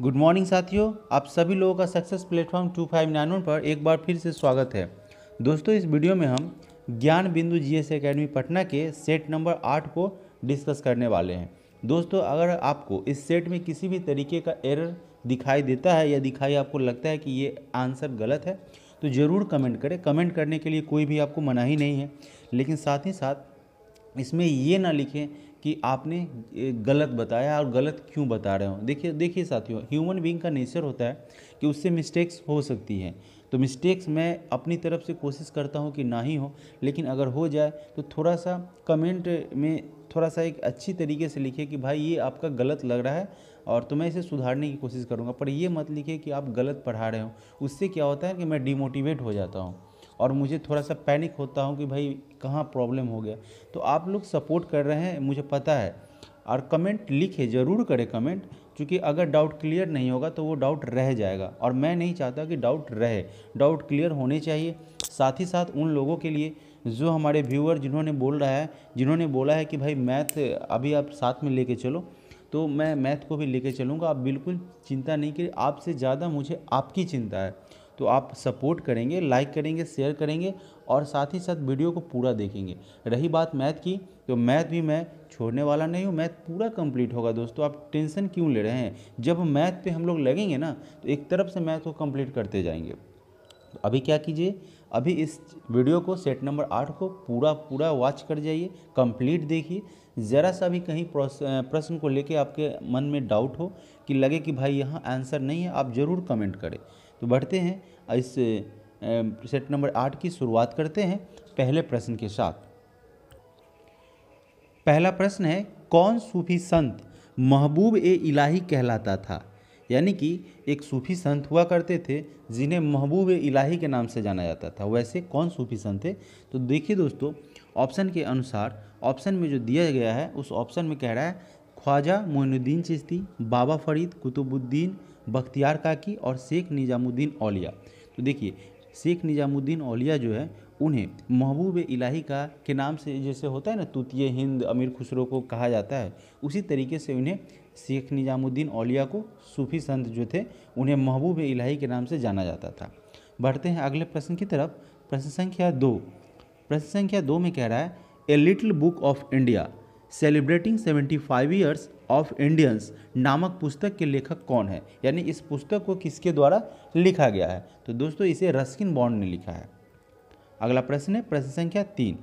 good morning साथियों आप सभी लोगों का success platform two five nine one पर एक बार फिर से स्वागत है दोस्तों इस वीडियो में हम ज्ञान बिंदु जी एस अकेडमी पटना के सेट नंबर आठ को डिस्कस करने वाले हैं दोस्तों अगर आपको इस सेट में किसी भी तरीके का एरर दिखाई देता है या दिखाई आपको लगता है कि ये आंसर गलत है तो ज़रूर कमेंट करें कमेंट करने के लिए कोई भी आपको मना ही नहीं है लेकिन साथ ही साथ इसमें ये ना लिखें कि आपने गलत बताया और गलत क्यों बता रहे हो देखिए देखिए साथियों ह्यूमन बींग का नेचर होता है कि उससे मिस्टेक्स हो सकती हैं तो मिस्टेक्स मैं अपनी तरफ से कोशिश करता हूँ कि ना ही हो लेकिन अगर हो जाए तो थोड़ा सा कमेंट में थोड़ा सा एक अच्छी तरीके से लिखे कि भाई ये आपका गलत लग रहा है और तो मैं इसे सुधारने की कोशिश करूँगा पर ये मत लिखे कि आप गलत पढ़ा रहे हो उससे क्या होता है कि मैं डिमोटिवेट हो जाता हूँ और मुझे थोड़ा सा पैनिक होता हूँ कि भाई कहाँ प्रॉब्लम हो गया तो आप लोग सपोर्ट कर रहे हैं मुझे पता है और कमेंट लिखे ज़रूर करें कमेंट क्योंकि अगर डाउट क्लियर नहीं होगा तो वो डाउट रह जाएगा और मैं नहीं चाहता कि डाउट रहे डाउट क्लियर होने चाहिए साथ ही साथ उन लोगों के लिए जो हमारे व्यूअर जिन्होंने बोल रहा है जिन्होंने बोला है कि भाई मैथ अभी आप साथ में लेके चलो तो मैं मैथ को भी लेके चलूँगा आप बिल्कुल चिंता नहीं करिए आपसे ज़्यादा मुझे आपकी चिंता है तो आप सपोर्ट करेंगे लाइक करेंगे शेयर करेंगे और साथ ही साथ वीडियो को पूरा देखेंगे रही बात मैथ की तो मैथ भी मैं छोड़ने वाला नहीं हूँ मैथ पूरा कंप्लीट होगा दोस्तों आप टेंशन क्यों ले रहे हैं जब मैथ पे हम लोग लगेंगे ना तो एक तरफ से मैथ को कंप्लीट करते जाएंगे तो अभी क्या कीजिए अभी इस वीडियो को सेट नंबर आठ को पूरा पूरा वॉच कर जाइए कंप्लीट देखिए ज़रा सा भी कहीं प्रश्न को लेके आपके मन में डाउट हो कि लगे कि भाई यहाँ आंसर नहीं है आप ज़रूर कमेंट करें तो बढ़ते हैं इस सेट नंबर आठ की शुरुआत करते हैं पहले प्रश्न के साथ पहला प्रश्न है कौन सूफी संत महबूब ए इलाही कहलाता था यानी कि एक सूफी संत हुआ करते थे जिन्हें महबूब इलाही के नाम से जाना जाता था वैसे कौन सूफी संत थे तो देखिए दोस्तों ऑप्शन के अनुसार ऑप्शन में जो दिया गया है उस ऑप्शन में कह रहा है ख्वाजा मोइनुद्दीन चिश्ती बाबा फरीद कुतुबुद्दीन बख्तियार काकी और शेख निज़ामुद्दीन औलिया तो देखिए शेख निज़ामुद्दीन औलिया जो है उन्हें महबूब इलाही का के नाम से जैसे होता है ना तूतीय हिंद अमीर खुसरो को कहा जाता है उसी तरीके से उन्हें शेख निज़ामुद्दीन औलिया को सूफ़ी संत जो थे उन्हें महबूब इलाही के नाम से जाना जाता था बढ़ते हैं अगले प्रश्न की तरफ प्रश्न संख्या दो प्रश्न संख्या दो में कह रहा है a little book of India celebrating seventy five years of Indians नामक पुस्तक के लेखक कौन है यानी इस पुस्तक को किसके द्वारा लिखा गया है तो दोस्तों इसे रस्किन बॉन्ड ने लिखा है अगला प्रश्न है प्रश्न संख्या तीन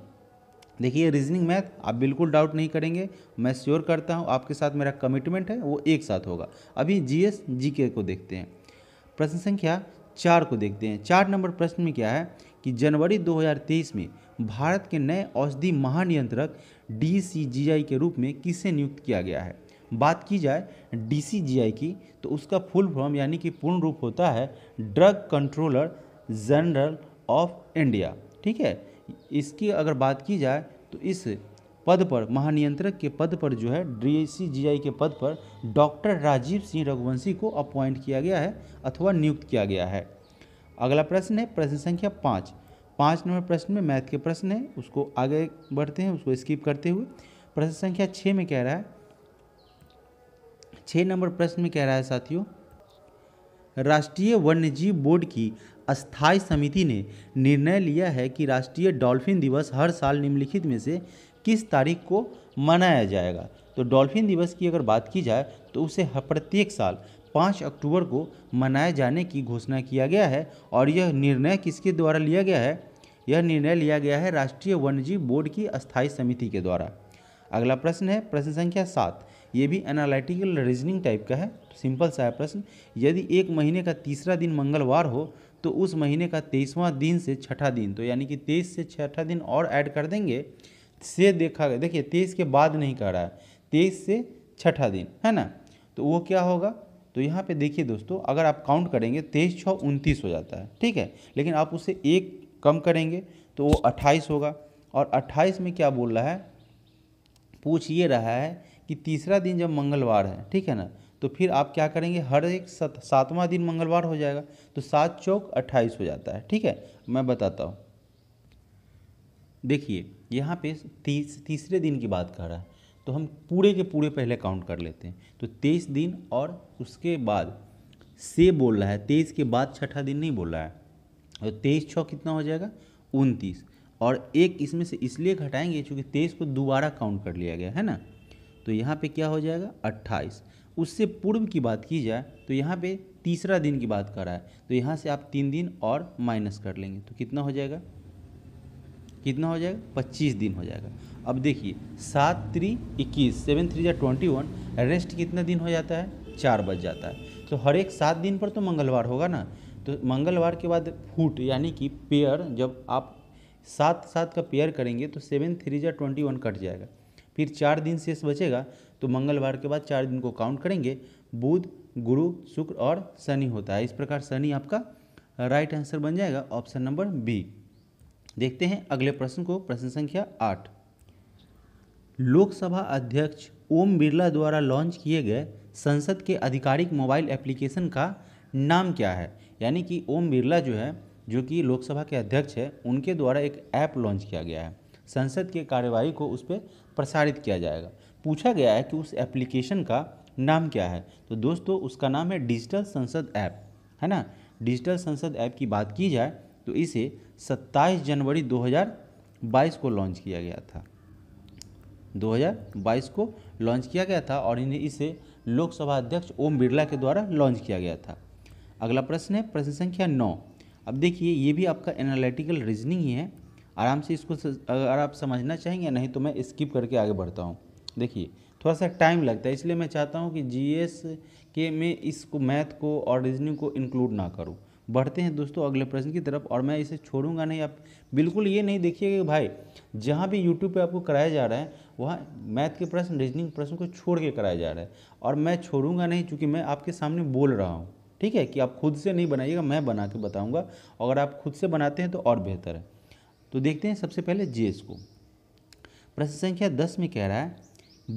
देखिए रीजनिंग मैथ आप बिल्कुल डाउट नहीं करेंगे मैं श्योर करता हूँ आपके साथ मेरा कमिटमेंट है वो एक साथ होगा अभी जी एस जी के को देखते हैं प्रश्न संख्या चार को देखते हैं चार नंबर प्रश्न में क्या है कि जनवरी 2023 में भारत के नए औषधि महानियंत्रक डी के रूप में किसे नियुक्त किया गया है बात की जाए डी की तो उसका फुल फॉर्म यानी कि पूर्ण रूप होता है drug controller general of India ठीक है इसकी अगर बात की जाए तो इस पद पर महानियंत्रक के पद पर जो है डी के पद पर डॉक्टर राजीव सिंह रघुवंशी को अपॉइंट किया गया है अथवा नियुक्त किया गया है अगला प्रश्न है प्रश्न संख्या पाँच पाँच नंबर प्रश्न में मैथ के प्रश्न है उसको आगे बढ़ते हैं उसको स्किप करते हुए प्रश्न संख्या छः में कह रहा है छः नंबर प्रश्न में कह रहा है साथियों राष्ट्रीय वन्यजीव बोर्ड की अस्थायी समिति ने निर्णय लिया है कि राष्ट्रीय डॉल्फिन दिवस हर साल निम्नलिखित में से किस तारीख को मनाया जाएगा तो डॉल्फिन दिवस की अगर बात की जाए तो उसे प्रत्येक साल पाँच अक्टूबर को मनाए जाने की घोषणा किया गया है और यह निर्णय किसके द्वारा लिया गया है यह निर्णय लिया गया है राष्ट्रीय वन्यजीव बोर्ड की अस्थायी समिति के द्वारा अगला प्रश्न है प्रश्न संख्या सात ये भी एनालिटिकल रीजनिंग टाइप का है सिंपल सा है प्रश्न यदि एक महीने का तीसरा दिन मंगलवार हो तो उस महीने का तेईसवां दिन से छठा दिन तो यानी कि तेईस से छठा दिन और ऐड कर देंगे से देखा देखिए तेईस के बाद नहीं कह रहा है तेईस से छठा दिन है ना तो वो क्या होगा तो यहाँ पे देखिए दोस्तों अगर आप काउंट करेंगे तेईस छः उनतीस हो जाता है ठीक है लेकिन आप उसे एक कम करेंगे तो वो अट्ठाईस होगा और अट्ठाईस में क्या बोल रहा है पूछ ये रहा है कि तीसरा दिन जब मंगलवार है ठीक है ना तो फिर आप क्या करेंगे हर एक सातवां दिन मंगलवार हो जाएगा तो सात चौक अट्ठाईस हो जाता है ठीक है मैं बताता हूँ देखिए यहाँ पे तीस तीसरे दिन की बात कर रहा है तो हम पूरे के पूरे पहले काउंट कर लेते हैं तो तेईस दिन और उसके बाद से बोल रहा है तेईस के बाद छठा दिन नहीं बोल रहा है तो तेईस छः कितना हो जाएगा उनतीस और एक इसमें से इसलिए घटाएंगे क्योंकि तेईस को दोबारा काउंट कर लिया गया है ना तो यहाँ पे क्या हो जाएगा अट्ठाईस उससे पूर्व की बात की जाए तो यहाँ पे तीसरा दिन की बात कर रहा है तो यहाँ से आप तीन दिन और माइनस कर लेंगे तो कितना हो जाएगा कितना हो जाएगा पच्चीस दिन हो जाएगा अब देखिए सात थ्री इक्कीस सेवन थ्री या ट्वेंटी वन रेस्ट कितना दिन हो जाता है चार बज जाता है तो हर एक सात दिन पर तो मंगलवार होगा ना तो मंगलवार के बाद फुट यानी कि पेयर जब आप सात सात का पेयर करेंगे तो सेवन थ्री या ट्वेंटी वन कट जाएगा फिर चार दिन शेष बचेगा तो मंगलवार के बाद चार दिन को काउंट करेंगे बुध गुरु शुक्र और शनि होता है इस प्रकार शनि आपका राइट आंसर बन जाएगा ऑप्शन नंबर बी देखते हैं अगले प्रश्न को प्रश्न संख्या आठ लोकसभा अध्यक्ष ओम बिरला द्वारा लॉन्च किए गए संसद के आधिकारिक मोबाइल एप्लीकेशन का नाम क्या है यानी कि ओम बिरला जो है जो कि लोकसभा के अध्यक्ष है उनके द्वारा एक ऐप लॉन्च किया गया है संसद के कार्यवाही को उस पर प्रसारित किया जाएगा पूछा गया है कि उस एप्लीकेशन का नाम क्या है तो दोस्तों उसका नाम है डिजिटल संसद ऐप है ना डिजिटल संसद ऐप की बात की जाए तो इसे 27 जनवरी 2022 को लॉन्च किया गया था 2022 को लॉन्च किया गया था और इन्हें इसे लोकसभा अध्यक्ष ओम बिरला के द्वारा लॉन्च किया गया था अगला प्रश्न है प्रश्न संख्या नौ अब देखिए ये भी आपका एनालिटिकल रीजनिंग ही है आराम से इसको अगर आप समझना चाहेंगे नहीं तो मैं स्किप करके आगे बढ़ता हूँ देखिए थोड़ा सा टाइम लगता है इसलिए मैं चाहता हूँ कि जीएस के में इसको मैथ को और रीजनिंग को इंक्लूड ना करूँ बढ़ते हैं दोस्तों अगले प्रश्न की तरफ और मैं इसे छोड़ूंगा नहीं आप बिल्कुल ये नहीं देखिएगा भाई जहाँ भी यूट्यूब पे आपको कराया जा रहा है वहाँ मैथ के प्रश्न रीजनिंग प्रश्न को छोड़ के कराया जा रहा है और मैं छोड़ूंगा नहीं चूँकि मैं आपके सामने बोल रहा हूँ ठीक है कि आप खुद से नहीं बनाइएगा मैं बना के बताऊँगा अगर आप खुद से बनाते हैं तो और बेहतर है तो देखते हैं सबसे पहले जेस को प्रश्न संख्या दस में कह रहा है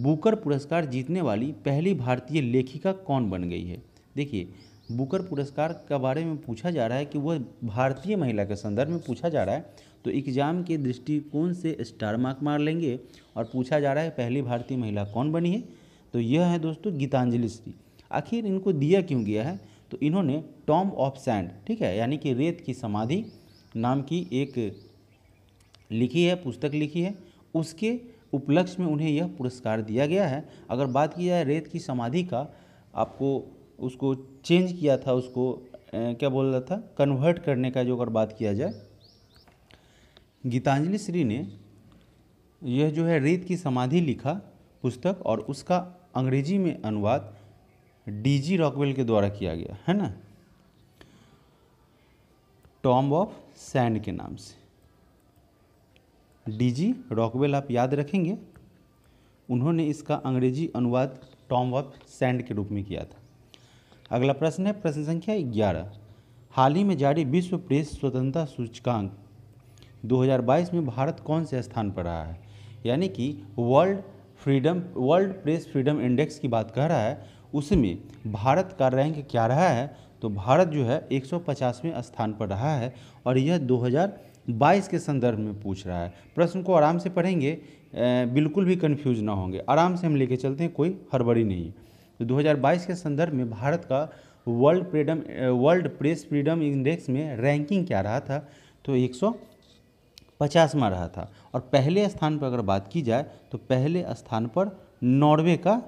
बुकर पुरस्कार जीतने वाली पहली भारतीय लेखिका कौन बन गई है देखिए बुकर पुरस्कार के बारे में पूछा जा रहा है कि वह भारतीय महिला के संदर्भ में पूछा जा रहा है तो एग्जाम के दृष्टिकोण से स्टार मार्क मार लेंगे और पूछा जा रहा है पहली भारतीय महिला कौन बनी है तो यह है दोस्तों गीतांजलि श्री आखिर इनको दिया क्यों गया है तो इन्होंने टॉम ऑफ सैंड ठीक है यानी कि रेत की समाधि नाम की एक लिखी है पुस्तक लिखी है उसके उपलक्ष्य में उन्हें यह पुरस्कार दिया गया है अगर बात की जाए रेत की समाधि का आपको उसको चेंज किया था उसको क्या बोल रहा था कन्वर्ट करने का जो अगर बात किया जाए गीतांजलि श्री ने यह जो है रेत की समाधि लिखा पुस्तक और उसका अंग्रेजी में अनुवाद डीजी रॉकवेल के द्वारा किया गया है ना टॉम ऑफ सैंड के नाम से डीजी रॉकवेल आप याद रखेंगे उन्होंने इसका अंग्रेजी अनुवाद टॉम ऑफ सैंड के रूप में किया था अगला प्रश्न है प्रश्न संख्या ग्यारह हाल ही में जारी विश्व प्रेस स्वतंत्रता सूचकांक 2022 में भारत कौन से स्थान पर रहा है यानी कि world freedom world press freedom index की बात कह रहा है उसमें भारत का रैंक क्या रहा है तो भारत जो है 150वें स्थान पर रहा है और यह बाईस के संदर्भ में पूछ रहा है प्रश्न को आराम से पढ़ेंगे बिल्कुल भी कन्फ्यूज ना होंगे आराम से हम लेके चलते हैं कोई हड़बड़ी नहीं है तो 2022 के संदर्भ में भारत का world freedom world press freedom index में रैंकिंग क्या रहा था तो एक में रहा था और पहले स्थान पर अगर बात की जाए तो पहले स्थान पर नॉर्वे का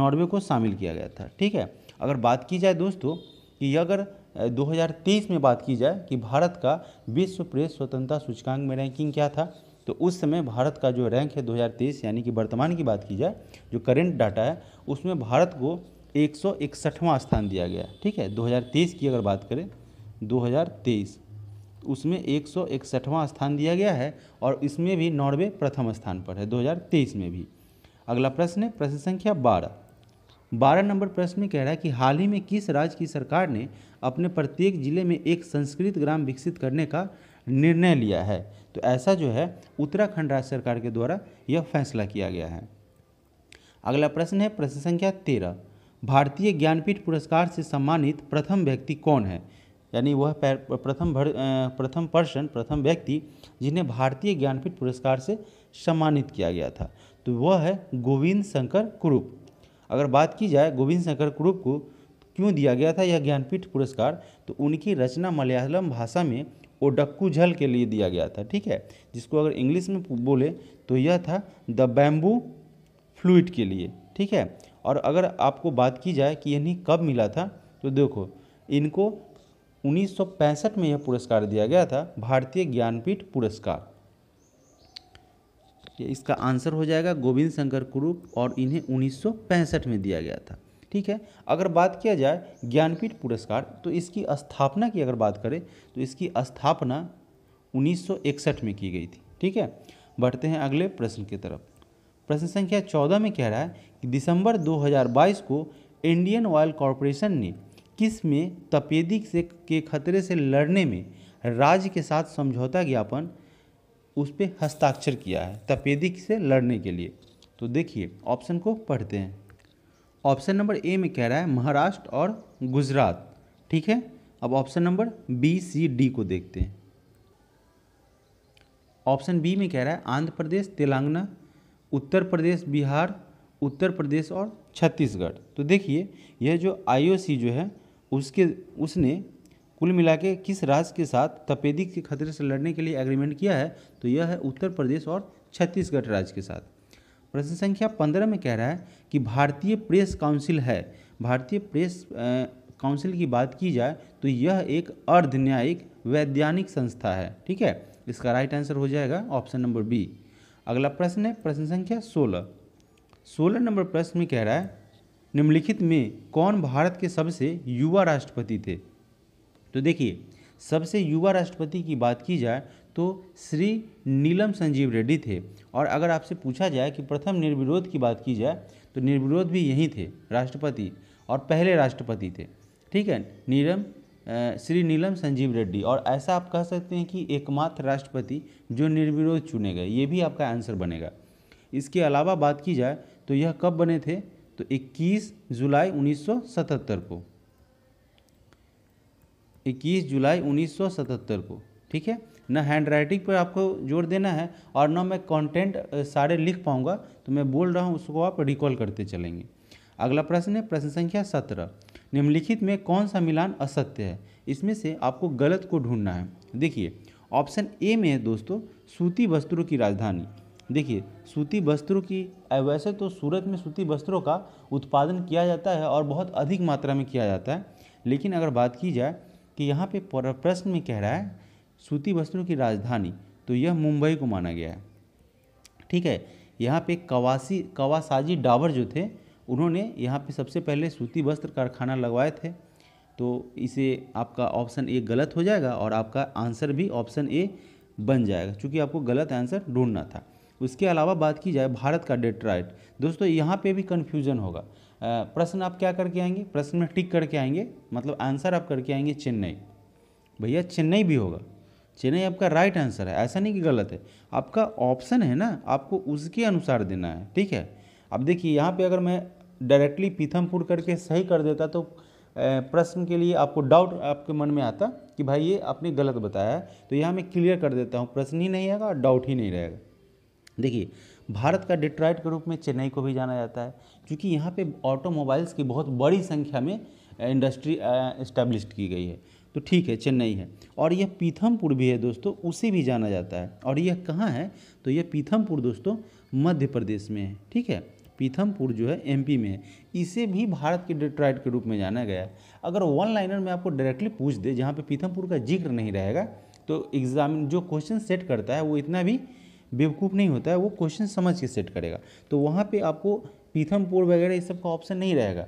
नॉर्वे को शामिल किया गया था ठीक है अगर बात की जाए दोस्तों कि अगर 2023 में बात की जाए कि भारत का विश्व प्रेस स्वतंत्रता सूचकांक में रैंकिंग क्या था तो उस समय भारत का जो रैंक है 2023 यानी कि वर्तमान की बात की जाए जो करेंट डाटा है उसमें भारत को एक स्थान दिया गया ठीक है 2023 की अगर बात करें 2023 उसमें एक स्थान दिया गया है और इसमें भी नॉर्वे प्रथम स्थान पर है 2023 में भी अगला प्रश्न है प्रश्न संख्या बारह बारह नंबर प्रश्न में कह रहा है कि हाल ही में किस राज्य की सरकार ने अपने प्रत्येक जिले में एक संस्कृत ग्राम विकसित करने का निर्णय लिया है तो ऐसा जो है उत्तराखंड राज्य सरकार के द्वारा यह फैसला किया गया है अगला प्रश्न है प्रश्न संख्या तेरह भारतीय ज्ञानपीठ पुरस्कार से सम्मानित प्रथम व्यक्ति कौन है यानी वह प्रथम भर प्रथम पर्सन प्रथम व्यक्ति जिन्हें भारतीय ज्ञानपीठ पुरस्कार से सम्मानित किया गया था तो वह है गोविंद शंकर कुरूप अगर बात की जाए गोविंद शंकर कुरूप को तो क्यों दिया गया था यह ज्ञानपीठ पुरस्कार तो उनकी रचना मलयालम भाषा में ओडक्कू झल के लिए दिया गया था ठीक है जिसको अगर इंग्लिश में बोले तो यह था द बैम्बू फ्लूड के लिए ठीक है और अगर आपको बात की जाए कि इन्हें कब मिला था तो देखो इनको 1965 में यह पुरस्कार दिया गया था भारतीय ज्ञानपीठ पुरस्कार ठीक है इसका आंसर हो जाएगा गोविंद शंकर कुरूप और इन्हें उन्नीस में दिया गया था ठीक है अगर बात किया जाए ज्ञानपीठ पुरस्कार तो इसकी स्थापना की अगर बात करें तो इसकी स्थापना 1961 में की गई थी ठीक है बढ़ते हैं अगले प्रश्न की तरफ प्रश्न संख्या 14 में कह रहा है कि दिसंबर 2022 को इंडियन ऑयल कॉरपोरेशन ने किस में तपेदी से के खतरे से लड़ने में राज्य के साथ समझौता ज्ञापन उस पर हस्ताक्षर किया है तपेदिक से लड़ने के लिए तो देखिए ऑप्शन को पढ़ते हैं ऑप्शन नंबर ए में कह रहा है महाराष्ट्र और गुजरात ठीक है अब option number B C D को देखते हैं ऑप्शन बी में कह रहा है आंध्र प्रदेश तेलंगाना उत्तर प्रदेश बिहार उत्तर प्रदेश और छत्तीसगढ़ तो देखिए यह जो आईओसी जो है उसके उसने कुल मिला के किस राज्य के साथ तपेदी के खतरे से लड़ने के लिए एग्रीमेंट किया है तो यह है उत्तर प्रदेश और छत्तीसगढ़ राज्य के साथ प्रश्न संख्या पंद्रह में कह रहा है कि भारतीय प्रेस काउंसिल है भारतीय प्रेस काउंसिल की बात की जाए तो यह एक अर्ध न्यायिक वैज्ञानिक संस्था है ठीक है इसका राइट आंसर हो जाएगा ऑप्शन नंबर बी अगला प्रश्न है प्रश्न संख्या सोलह सोलह नंबर प्रश्न में कह रहा है निम्नलिखित में कौन भारत के सबसे युवा राष्ट्रपति थे तो देखिए सबसे युवा राष्ट्रपति की बात की जाए तो श्री नीलम संजीव रेड्डी थे और अगर आपसे पूछा जाए कि प्रथम निर्विरोध की बात की जाए तो निर्विरोध भी यही थे राष्ट्रपति और पहले राष्ट्रपति थे ठीक है नीलम श्री नीलम संजीव रेड्डी और ऐसा आप कह सकते हैं कि एकमात्र राष्ट्रपति जो निर्विरोध चुने गए ये भी आपका आंसर बनेगा इसके अलावा बात की जाए तो यह कब बने थे तो 21 जुलाई 1977 को 21 जुलाई 1977 को ठीक है ना हैंड राइटिंग पर आपको जोर देना है और ना मैं कंटेंट सारे लिख पाऊंगा तो मैं बोल रहा हूँ उसको आप रिकॉल करते चलेंगे अगला प्रश्न है प्रश्न संख्या सत्रह निम्नलिखित में कौन सा मिलान असत्य है इसमें से आपको गलत को ढूंढना है देखिए ऑप्शन ए में है दोस्तों सूती वस्त्रों की राजधानी देखिए सूती वस्त्रों की वैसे तो सूरत में सूती वस्त्रों का उत्पादन किया जाता है और बहुत अधिक मात्रा में किया जाता है लेकिन अगर बात की जाए कि यहाँ पे प्रश्न में कह रहा है सूती वस्त्रों की राजधानी तो यह मुंबई को माना गया है ठीक है यहाँ पे कवासी कवासाजी डावर जो थे उन्होंने यहाँ पे सबसे पहले सूती वस्त्र कारखाना लगवाए थे तो इसे आपका ऑप्शन ए गलत हो जाएगा और आपका आंसर भी ऑप्शन ए बन जाएगा क्योंकि आपको गलत आंसर ढूंढना था उसके अलावा बात की जाए भारत का डेट्राइट दोस्तों यहाँ पे भी कन्फ्यूज़न होगा प्रश्न आप क्या करके आएंगे प्रश्न में टिक करके आएंगे मतलब आंसर आप करके आएंगे चेन्नई भैया चेन्नई भी होगा चेन्नई आपका राइट आंसर है ऐसा नहीं कि गलत है आपका ऑप्शन है ना आपको उसके अनुसार देना है ठीक है अब देखिए यहाँ पे अगर मैं डायरेक्टली पीथमपुर करके सही कर देता तो प्रश्न के लिए आपको डाउट आपके मन में आता कि भाई ये आपने गलत बताया है तो यहाँ मैं क्लियर कर देता हूँ प्रश्न ही नहीं आएगा डाउट ही नहीं रहेगा देखिए भारत का डिट्रॉयट के रूप में चेन्नई को भी जाना जाता है क्योंकि यहाँ पे ऑटोमोबाइल्स की बहुत बड़ी संख्या में इंडस्ट्री इस्टेब्लिश की गई है तो ठीक है चेन्नई है और यह पीथमपुर भी है दोस्तों उसे भी जाना जाता है और यह कहाँ है तो यह पीथमपुर दोस्तों मध्य प्रदेश में है ठीक है पीथमपुर जो है एमपी में है इसे भी भारत के डिट्रॉयट के रूप में जाना गया है अगर वन लाइनर में आपको डायरेक्टली पूछ दे जहाँ पे पीथमपुर का जिक्र नहीं रहेगा तो एग्जाम जो क्वेश्चन सेट करता है वो इतना भी बेवकूफ़ नहीं होता है वो क्वेश्चन समझ के सेट करेगा तो वहाँ पे आपको पीथम पोर वगैरह ये सब का ऑप्शन नहीं रहेगा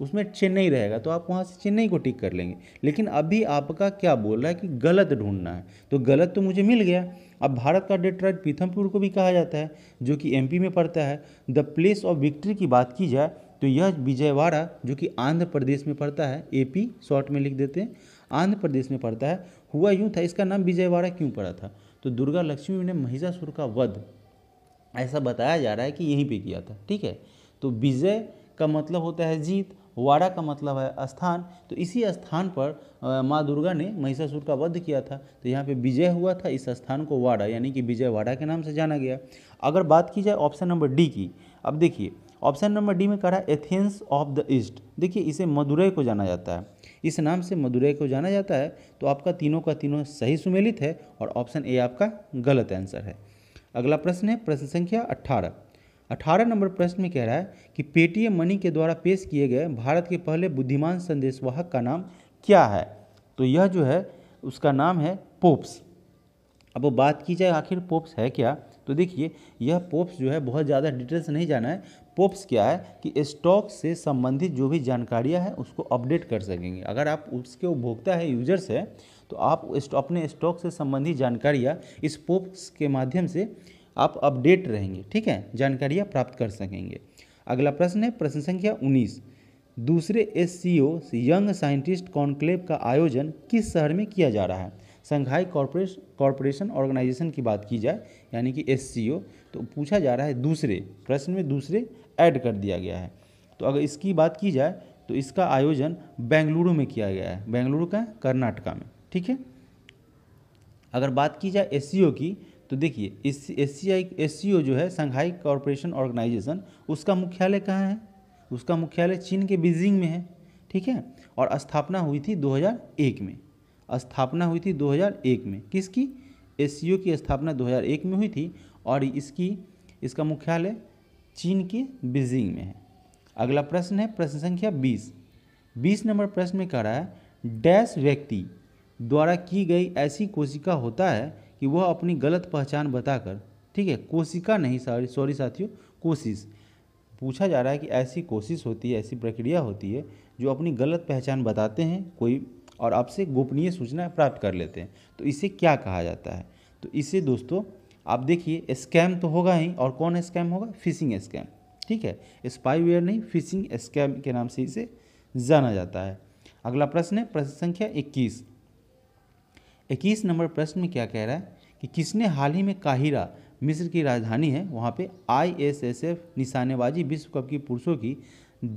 उसमें चेन्नई रहेगा तो आप वहाँ से चेन्नई को टिक कर लेंगे लेकिन अभी आपका क्या बोल रहा है कि गलत ढूंढना है तो गलत तो मुझे मिल गया अब भारत का राइट पीथमपुर को भी कहा जाता है जो कि एमपी में पड़ता है द प्लेस ऑफ विक्ट्री की बात की जाए तो यह विजयवाड़ा जो कि आंध्र प्रदेश में पड़ता है एपी शॉर्ट में लिख देते हैं आंध्र प्रदेश में पड़ता है हुआ यूँ था इसका नाम विजयवाड़ा क्यों पड़ा था तो दुर्गा लक्ष्मी ने महिषासुर का वध ऐसा बताया जा रहा है कि यहीं पे किया था ठीक है तो विजय का मतलब होता है जीत वाड़ा का मतलब है स्थान तो इसी स्थान पर माँ दुर्गा ने महिषासुर का वध किया था तो यहाँ पे विजय हुआ था इस स्थान को वाड़ा यानी कि विजय वाड़ा के नाम से जाना गया अगर बात की जाए ऑप्शन नंबर डी की अब देखिए ऑप्शन नंबर डी में कह रहा है एथेंस ऑफ द ईस्ट देखिए इसे मदुरई को जाना जाता है इस नाम से मदुरई को जाना जाता है तो आपका तीनों का तीनों सही सुमेलित है और ऑप्शन ए आपका गलत आंसर है अगला प्रश्न है प्रश्न संख्या अट्ठारह अठारह नंबर प्रश्न में कह रहा है कि पेटीएम मनी के द्वारा पेश किए गए भारत के पहले बुद्धिमान संदेशवाहक का नाम क्या है तो यह जो है उसका नाम है पोप्स अब बात की जाए आखिर पोप्स है क्या तो देखिए यह पोप्स जो है बहुत ज़्यादा डिटेल से नहीं जाना है पोप्स क्या है कि स्टॉक से संबंधित जो भी जानकारियां हैं उसको अपडेट कर सकेंगे अगर आप उसके उपभोक्ता है यूजर्स है तो आप अपने स्टॉक से संबंधित जानकारियाँ इस पोप्स के माध्यम से आप अपडेट रहेंगे ठीक है जानकारियाँ प्राप्त कर सकेंगे अगला प्रश्न है प्रश्न संख्या उन्नीस दूसरे S C young scientist conclave का आयोजन किस शहर में किया जा रहा है संघाई कॉरपोरेशन कॉरपोरेशन ऑर्गेनाइजेशन की बात की जाए यानी कि एस तो पूछा जा रहा है दूसरे प्रश्न में दूसरे ऐड कर दिया गया है तो अगर इसकी बात की जाए तो इसका आयोजन बेंगलुरु में किया गया है बेंगलुरु का कर्नाटका में ठीक है अगर बात की जाए एस की तो देखिए इस एस सी जो है संघाई कॉरपोरेशन ऑर्गेनाइजेशन उसका मुख्यालय कहाँ है उसका मुख्यालय चीन के बीजिंग में है ठीक है और स्थापना हुई थी 2001 में स्थापना हुई थी 2001 में किसकी एस की स्थापना 2001 में हुई थी और इसकी इसका मुख्यालय चीन के बीजिंग में है अगला प्रश्न है प्रश्न संख्या बीस बीस नंबर प्रश्न में कह रहा है डैश व्यक्ति द्वारा की गई ऐसी कोशिका होता है कि वह अपनी गलत पहचान बताकर ठीक है कोशिका नहीं सॉरी सॉरी साथियों कोशिश पूछा जा रहा है कि ऐसी कोशिश होती है ऐसी प्रक्रिया होती है जो अपनी गलत पहचान बताते हैं कोई और आपसे गोपनीय सूचना प्राप्त कर लेते हैं तो इसे क्या कहा जाता है तो इसे दोस्तों आप देखिए स्कैम तो होगा ही और कौन स्कैम होगा फिशिंग स्कैम ठीक है स्पाईवेयर नहीं फिशिंग स्कैम के नाम से इसे जाना जाता है अगला प्रश्न है प्रश्न संख्या 21 21 नंबर प्रश्न में क्या कह रहा है कि किसने हाल ही में काहिरा मिस्र की राजधानी है वहाँ पे आईएसएसएफ निशानेबाजी विश्व कप की पुरुषों की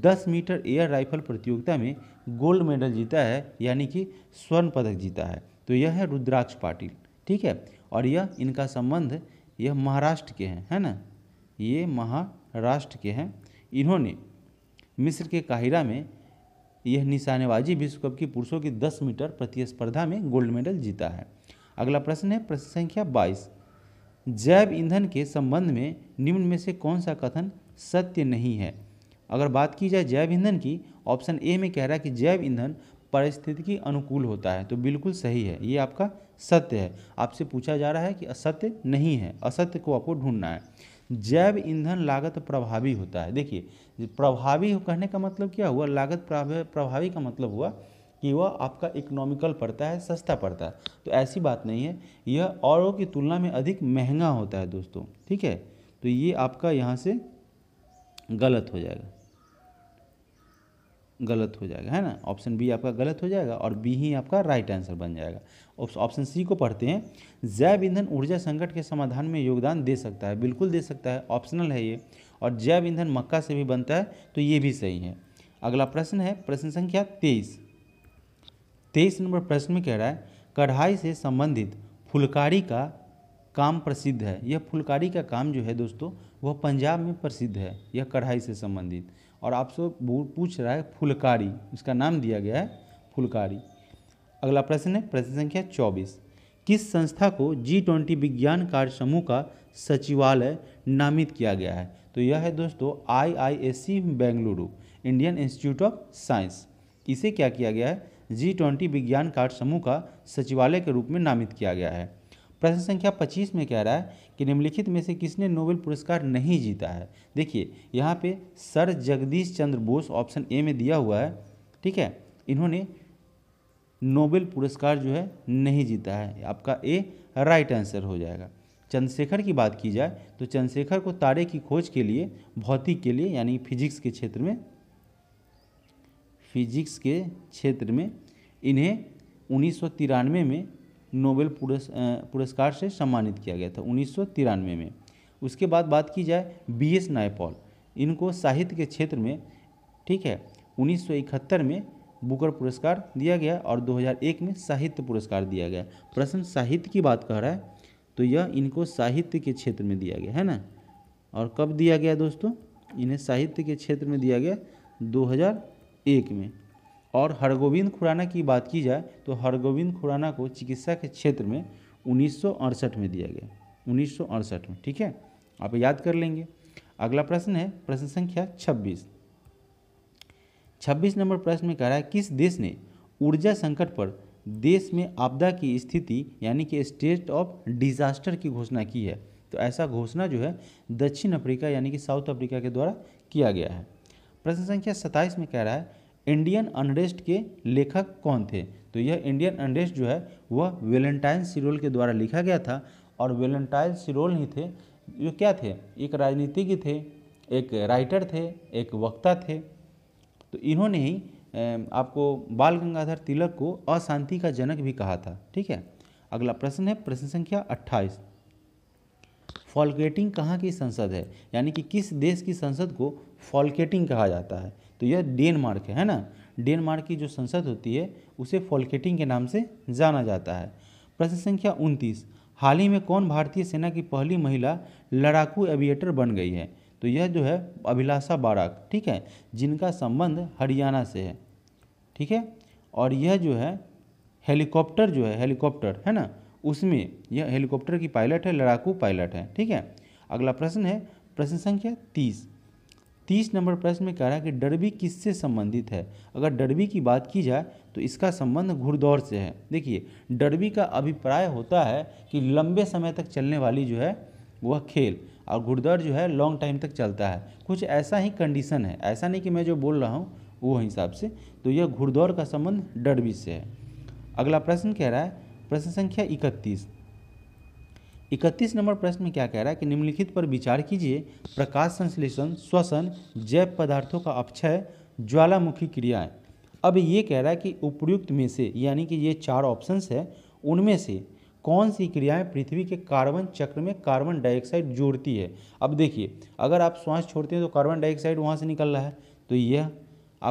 10 मीटर एयर राइफल प्रतियोगिता में गोल्ड मेडल जीता है यानी कि स्वर्ण पदक जीता है तो यह है रुद्राक्ष पाटिल ठीक है और यह इनका संबंध यह महाराष्ट्र के हैं है ना ये महाराष्ट्र के हैं इन्होंने मिस्र के काहिरा में यह निशानेबाजी विश्व कप की पुरुषों की 10 मीटर प्रतिस्पर्धा में गोल्ड मेडल जीता है अगला प्रश्न है प्रश्न संख्या 22 जैव ईंधन के संबंध में निम्न में से कौन सा कथन सत्य नहीं है अगर बात की जाए जैव ईंधन की ऑप्शन ए में कह रहा है कि जैव ईंधन परिस्थिति अनुकूल होता है तो बिल्कुल सही है ये आपका सत्य है आपसे पूछा जा रहा है कि असत्य नहीं है असत्य को आपको ढूंढना है जैव ईंधन लागत प्रभावी होता है देखिए प्रभावी कहने का मतलब क्या हुआ लागत प्रभावी का मतलब हुआ कि वह आपका इकोनॉमिकल पड़ता है सस्ता पड़ता है तो ऐसी बात नहीं है यह औरों की तुलना में अधिक महंगा होता है दोस्तों ठीक है तो ये आपका यहाँ से गलत हो जाएगा गलत हो जाएगा है ना ऑप्शन बी आपका गलत हो जाएगा और बी ही आपका राइट आंसर बन जाएगा ऑप्शन सी को पढ़ते हैं जैव ईंधन ऊर्जा संकट के समाधान में योगदान दे सकता है बिल्कुल दे सकता है ऑप्शनल है ये और जैव ईंधन मक्का से भी बनता है तो ये भी सही है अगला प्रश्न है प्रश्न संख्या तेईस तेईस नंबर प्रश्न में कह रहा है कढ़ाई से संबंधित फुलकारी का काम प्रसिद्ध है यह फुलकारी का काम जो है दोस्तों वह पंजाब में प्रसिद्ध है यह कढ़ाई से संबंधित और आपसे पूछ रहा है फुलकारी इसका नाम दिया गया है फुलकारी अगला प्रश्न है प्रश्न संख्या चौबीस किस संस्था को जी ट्वेंटी विज्ञान कार्य समूह का सचिवालय नामित किया गया है तो यह है दोस्तों I I S C Bengaluru Indian institute of science इसे क्या किया गया है जी ट्वेंटी विज्ञान कार्य समूह का सचिवालय के रूप में नामित किया गया है प्रश्न संख्या 25 में कह रहा है कि निम्नलिखित में से किसने नोबेल पुरस्कार नहीं जीता है देखिए यहाँ पे sir Jagdish Chandra Bose option A में दिया हुआ है ठीक है इन्होंने नोबेल पुरस्कार जो है नहीं जीता है आपका ए राइट आंसर हो जाएगा चंद्रशेखर की बात की जाए तो चंद्रशेखर को तारे की खोज के लिए भौतिक के लिए यानी फिजिक्स के क्षेत्र में फिजिक्स के क्षेत्र में इन्हें उन्नीस में नोबेल पुरस्कार से सम्मानित किया गया था उन्नीस में उसके बाद बात की जाए बी एस नायपॉल इनको साहित्य के क्षेत्र में ठीक है 1971 में बुकर पुरस्कार दिया गया और 2001 में साहित्य पुरस्कार दिया गया प्रश्न साहित्य की बात कह रहा है तो यह इनको साहित्य के क्षेत्र में दिया गया है ना और कब दिया गया दोस्तों इन्हें साहित्य के क्षेत्र में दिया गया 2001 में और हरगोविंद खुराना की बात की जाए तो हरगोविंद खुराना को चिकित्सा के क्षेत्र में उन्नीस में दिया गया उन्नीस में ठीक है आप याद कर लेंगे अगला प्रश्न है प्रश्न संख्या 26 26 नंबर प्रश्न में कह रहा है किस देश ने ऊर्जा संकट पर देश में आपदा की स्थिति यानी कि स्टेट ऑफ डिजास्टर की घोषणा की है तो ऐसा घोषणा जो है दक्षिण अफ्रीका यानी कि साउथ अफ्रीका के द्वारा किया गया है प्रश्न संख्या 27 में कह रहा है इंडियन अनरेस्ट के लेखक कौन थे तो यह इंडियन अनरेस्ट जो है वह वेलेंटाइन सिरोल के द्वारा लिखा गया था और वेलेंटाइन सिरोल ही थे जो क्या थे एक राजनीतिज्ञ थे एक राइटर थे एक वक्ता थे तो इन्होंने ही आपको बाल गंगाधर तिलक को अशांति का जनक भी कहा था ठीक है अगला प्रश्न है प्रश्न संख्या अट्ठाईस फॉलकेटिंग कहाँ की संसद है यानी कि किस देश की संसद को फॉलकेटिंग कहा जाता है तो यह डेनमार्क है ना डेनमार्क की जो संसद होती है उसे फॉलकेटिंग के नाम से जाना जाता है प्रश्न संख्या उनतीस हाल ही में कौन भारतीय सेना की पहली महिला लड़ाकू एविएटर बन गई है तो यह जो है अभिलाषा बाराक ठीक है जिनका संबंध हरियाणा से है ठीक है और यह जो है हेलीकॉप्टर जो है हेलीकॉप्टर है ना उसमें यह हेलीकॉप्टर की पायलट है लड़ाकू पायलट है ठीक है अगला प्रश्न है प्रश्न संख्या तीस तीस नंबर प्रश्न में कह रहा है कि डरबी किससे संबंधित है अगर डरबी की बात की जाए तो इसका संबंध घुड़दौड़ से है देखिए डरबी का अभिप्राय होता है कि लंबे समय तक चलने वाली जो है वह खेल और घुड़दौड़ जो है लॉन्ग टाइम तक चलता है कुछ ऐसा ही कंडीशन है ऐसा नहीं कि मैं जो बोल रहा हूँ वो हिसाब से तो यह घुड़दौड़ का संबंध डरबी से है अगला प्रश्न कह रहा है प्रश्न संख्या इकतीस इकतीस नंबर प्रश्न में क्या कह रहा है कि निम्नलिखित पर विचार कीजिए प्रकाश संश्लेषण श्वसन जैव पदार्थों का अपक्षय ज्वालामुखी क्रियाएं अब ये कह रहा है कि उपयुक्त में से यानी कि ये चार ऑप्शंस है उनमें से कौन सी क्रियाएं पृथ्वी के कार्बन चक्र में कार्बन डाइऑक्साइड जोड़ती है अब देखिए अगर आप श्वास छोड़ते हैं तो कार्बन डाइऑक्साइड वहाँ से निकल रहा है तो यह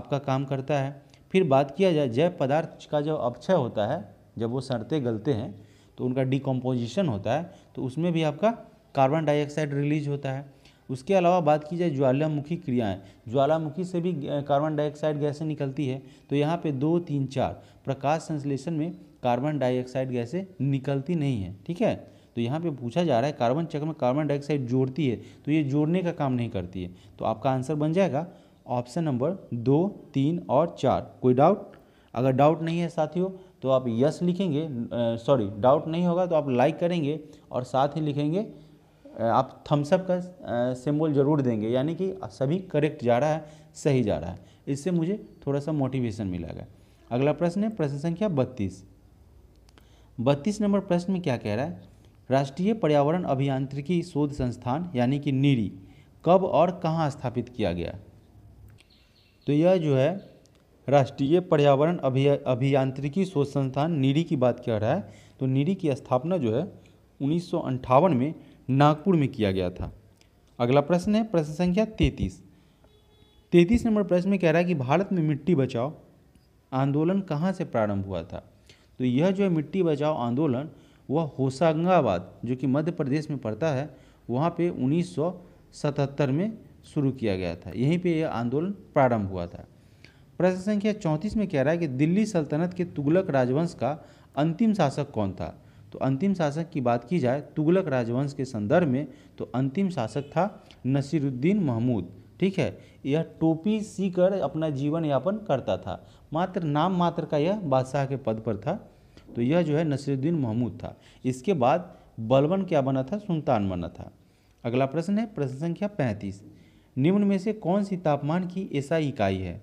आपका काम करता है फिर बात किया जाए जैव पदार्थ का जो अपक्षय होता है जब वो सड़ते गलते हैं तो उनका डिकम्पोजिशन होता है तो उसमें भी आपका कार्बन डाइऑक्साइड रिलीज होता है उसके अलावा बात की जाए ज्वालामुखी क्रियाएं ज्वालामुखी से भी कार्बन डाइऑक्साइड गैसें निकलती है तो यहाँ पे दो तीन चार प्रकाश संश्लेषण में कार्बन डाइऑक्साइड गैसें निकलती नहीं है ठीक है तो यहाँ पे पूछा जा रहा है कार्बन चक्र में कार्बन डाइऑक्साइड जोड़ती है तो ये जोड़ने का काम नहीं करती है तो आपका आंसर बन जाएगा ऑप्शन नंबर दो तीन और चार कोई डाउट अगर डाउट नहीं है साथियों तो आप यस लिखेंगे सॉरी डाउट नहीं होगा तो आप लाइक करेंगे और साथ ही लिखेंगे आप थम्सअप का सिंबल जरूर देंगे यानी कि सभी करेक्ट जा रहा है सही जा रहा है इससे मुझे थोड़ा सा मोटिवेशन मिलेगा अगला प्रश्न है प्रश्न संख्या बत्तीस बत्तीस नंबर प्रश्न में क्या कह रहा है राष्ट्रीय पर्यावरण अभियांत्रिकी शोध संस्थान यानी कि नीरी कब और कहाँ स्थापित किया गया तो यह जो है राष्ट्रीय पर्यावरण अभियांत्रिकी शोध संस्थान नीरी की बात कर रहा है तो नीरी की स्थापना जो है उन्नीस में नागपुर में किया गया था अगला प्रश्न है प्रश्न संख्या तैतीस तैतीस नंबर प्रश्न में कह रहा है कि भारत में मिट्टी बचाओ आंदोलन कहाँ से प्रारंभ हुआ था तो यह जो है मिट्टी बचाओ आंदोलन वह होशंगाबाद जो कि मध्य प्रदेश में पड़ता है वहाँ पे 1977 में शुरू किया गया था यहीं पे यह आंदोलन प्रारंभ हुआ था प्रश्न संख्या चौंतीस में कह रहा है कि दिल्ली सल्तनत के तुगलक राजवंश का अंतिम शासक कौन था तो अंतिम शासक की बात की जाए तुगलक राजवंश के संदर्भ में तो अंतिम शासक था नसीरुद्दीन महमूद ठीक है यह टोपी सीकर अपना जीवन यापन करता था मात्र नाम मात्र का यह बादशाह के पद पर था तो यह जो है नसीरुद्दीन महमूद था इसके बाद बलबन क्या बना था सुल्तान बना था अगला प्रश्न है प्रश्न संख्या पैंतीस निम्न में से कौन सी तापमान की ऐसा इकाई है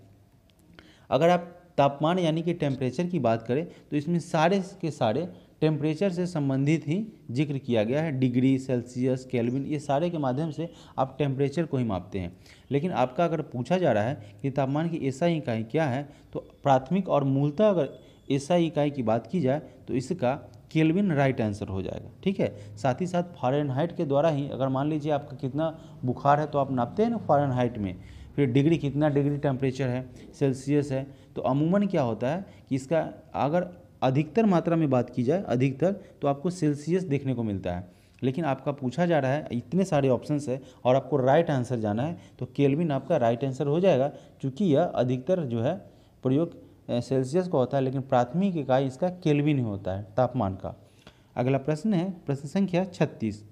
अगर आप तापमान यानी कि टेम्परेचर की बात करें तो इसमें सारे के सारे टेम्परेचर से संबंधित ही जिक्र किया गया है डिग्री सेल्सियस केल्विन ये सारे के माध्यम से आप टेम्परेचर को ही मापते हैं लेकिन आपका अगर पूछा जा रहा है कि तापमान की ऐसा इकाई क्या है तो प्राथमिक और मूलतः अगर ऐसा इकाई की बात की जाए तो इसका केल्विन राइट आंसर हो जाएगा ठीक है साथ ही साथ फॉरन हाइट के द्वारा ही अगर मान लीजिए आपका कितना बुखार है तो आप नापते हैं ना फॉरन हाइट में फिर डिग्री कितना डिग्री टेम्परेचर है सेल्सियस है तो अमूमन क्या होता है कि इसका अगर अधिकतर मात्रा में बात की जाए अधिकतर तो आपको सेल्सियस देखने को मिलता है लेकिन आपका पूछा जा रहा है इतने सारे ऑप्शन है और आपको राइट आंसर जाना है तो केल्विन आपका राइट आंसर हो जाएगा क्योंकि यह अधिकतर जो है प्रयोग सेल्सियस का होता है लेकिन प्राथमिक इकाई इसका केल्विन होता है तापमान का अगला प्रश्न है प्रश्न संख्या छत्तीस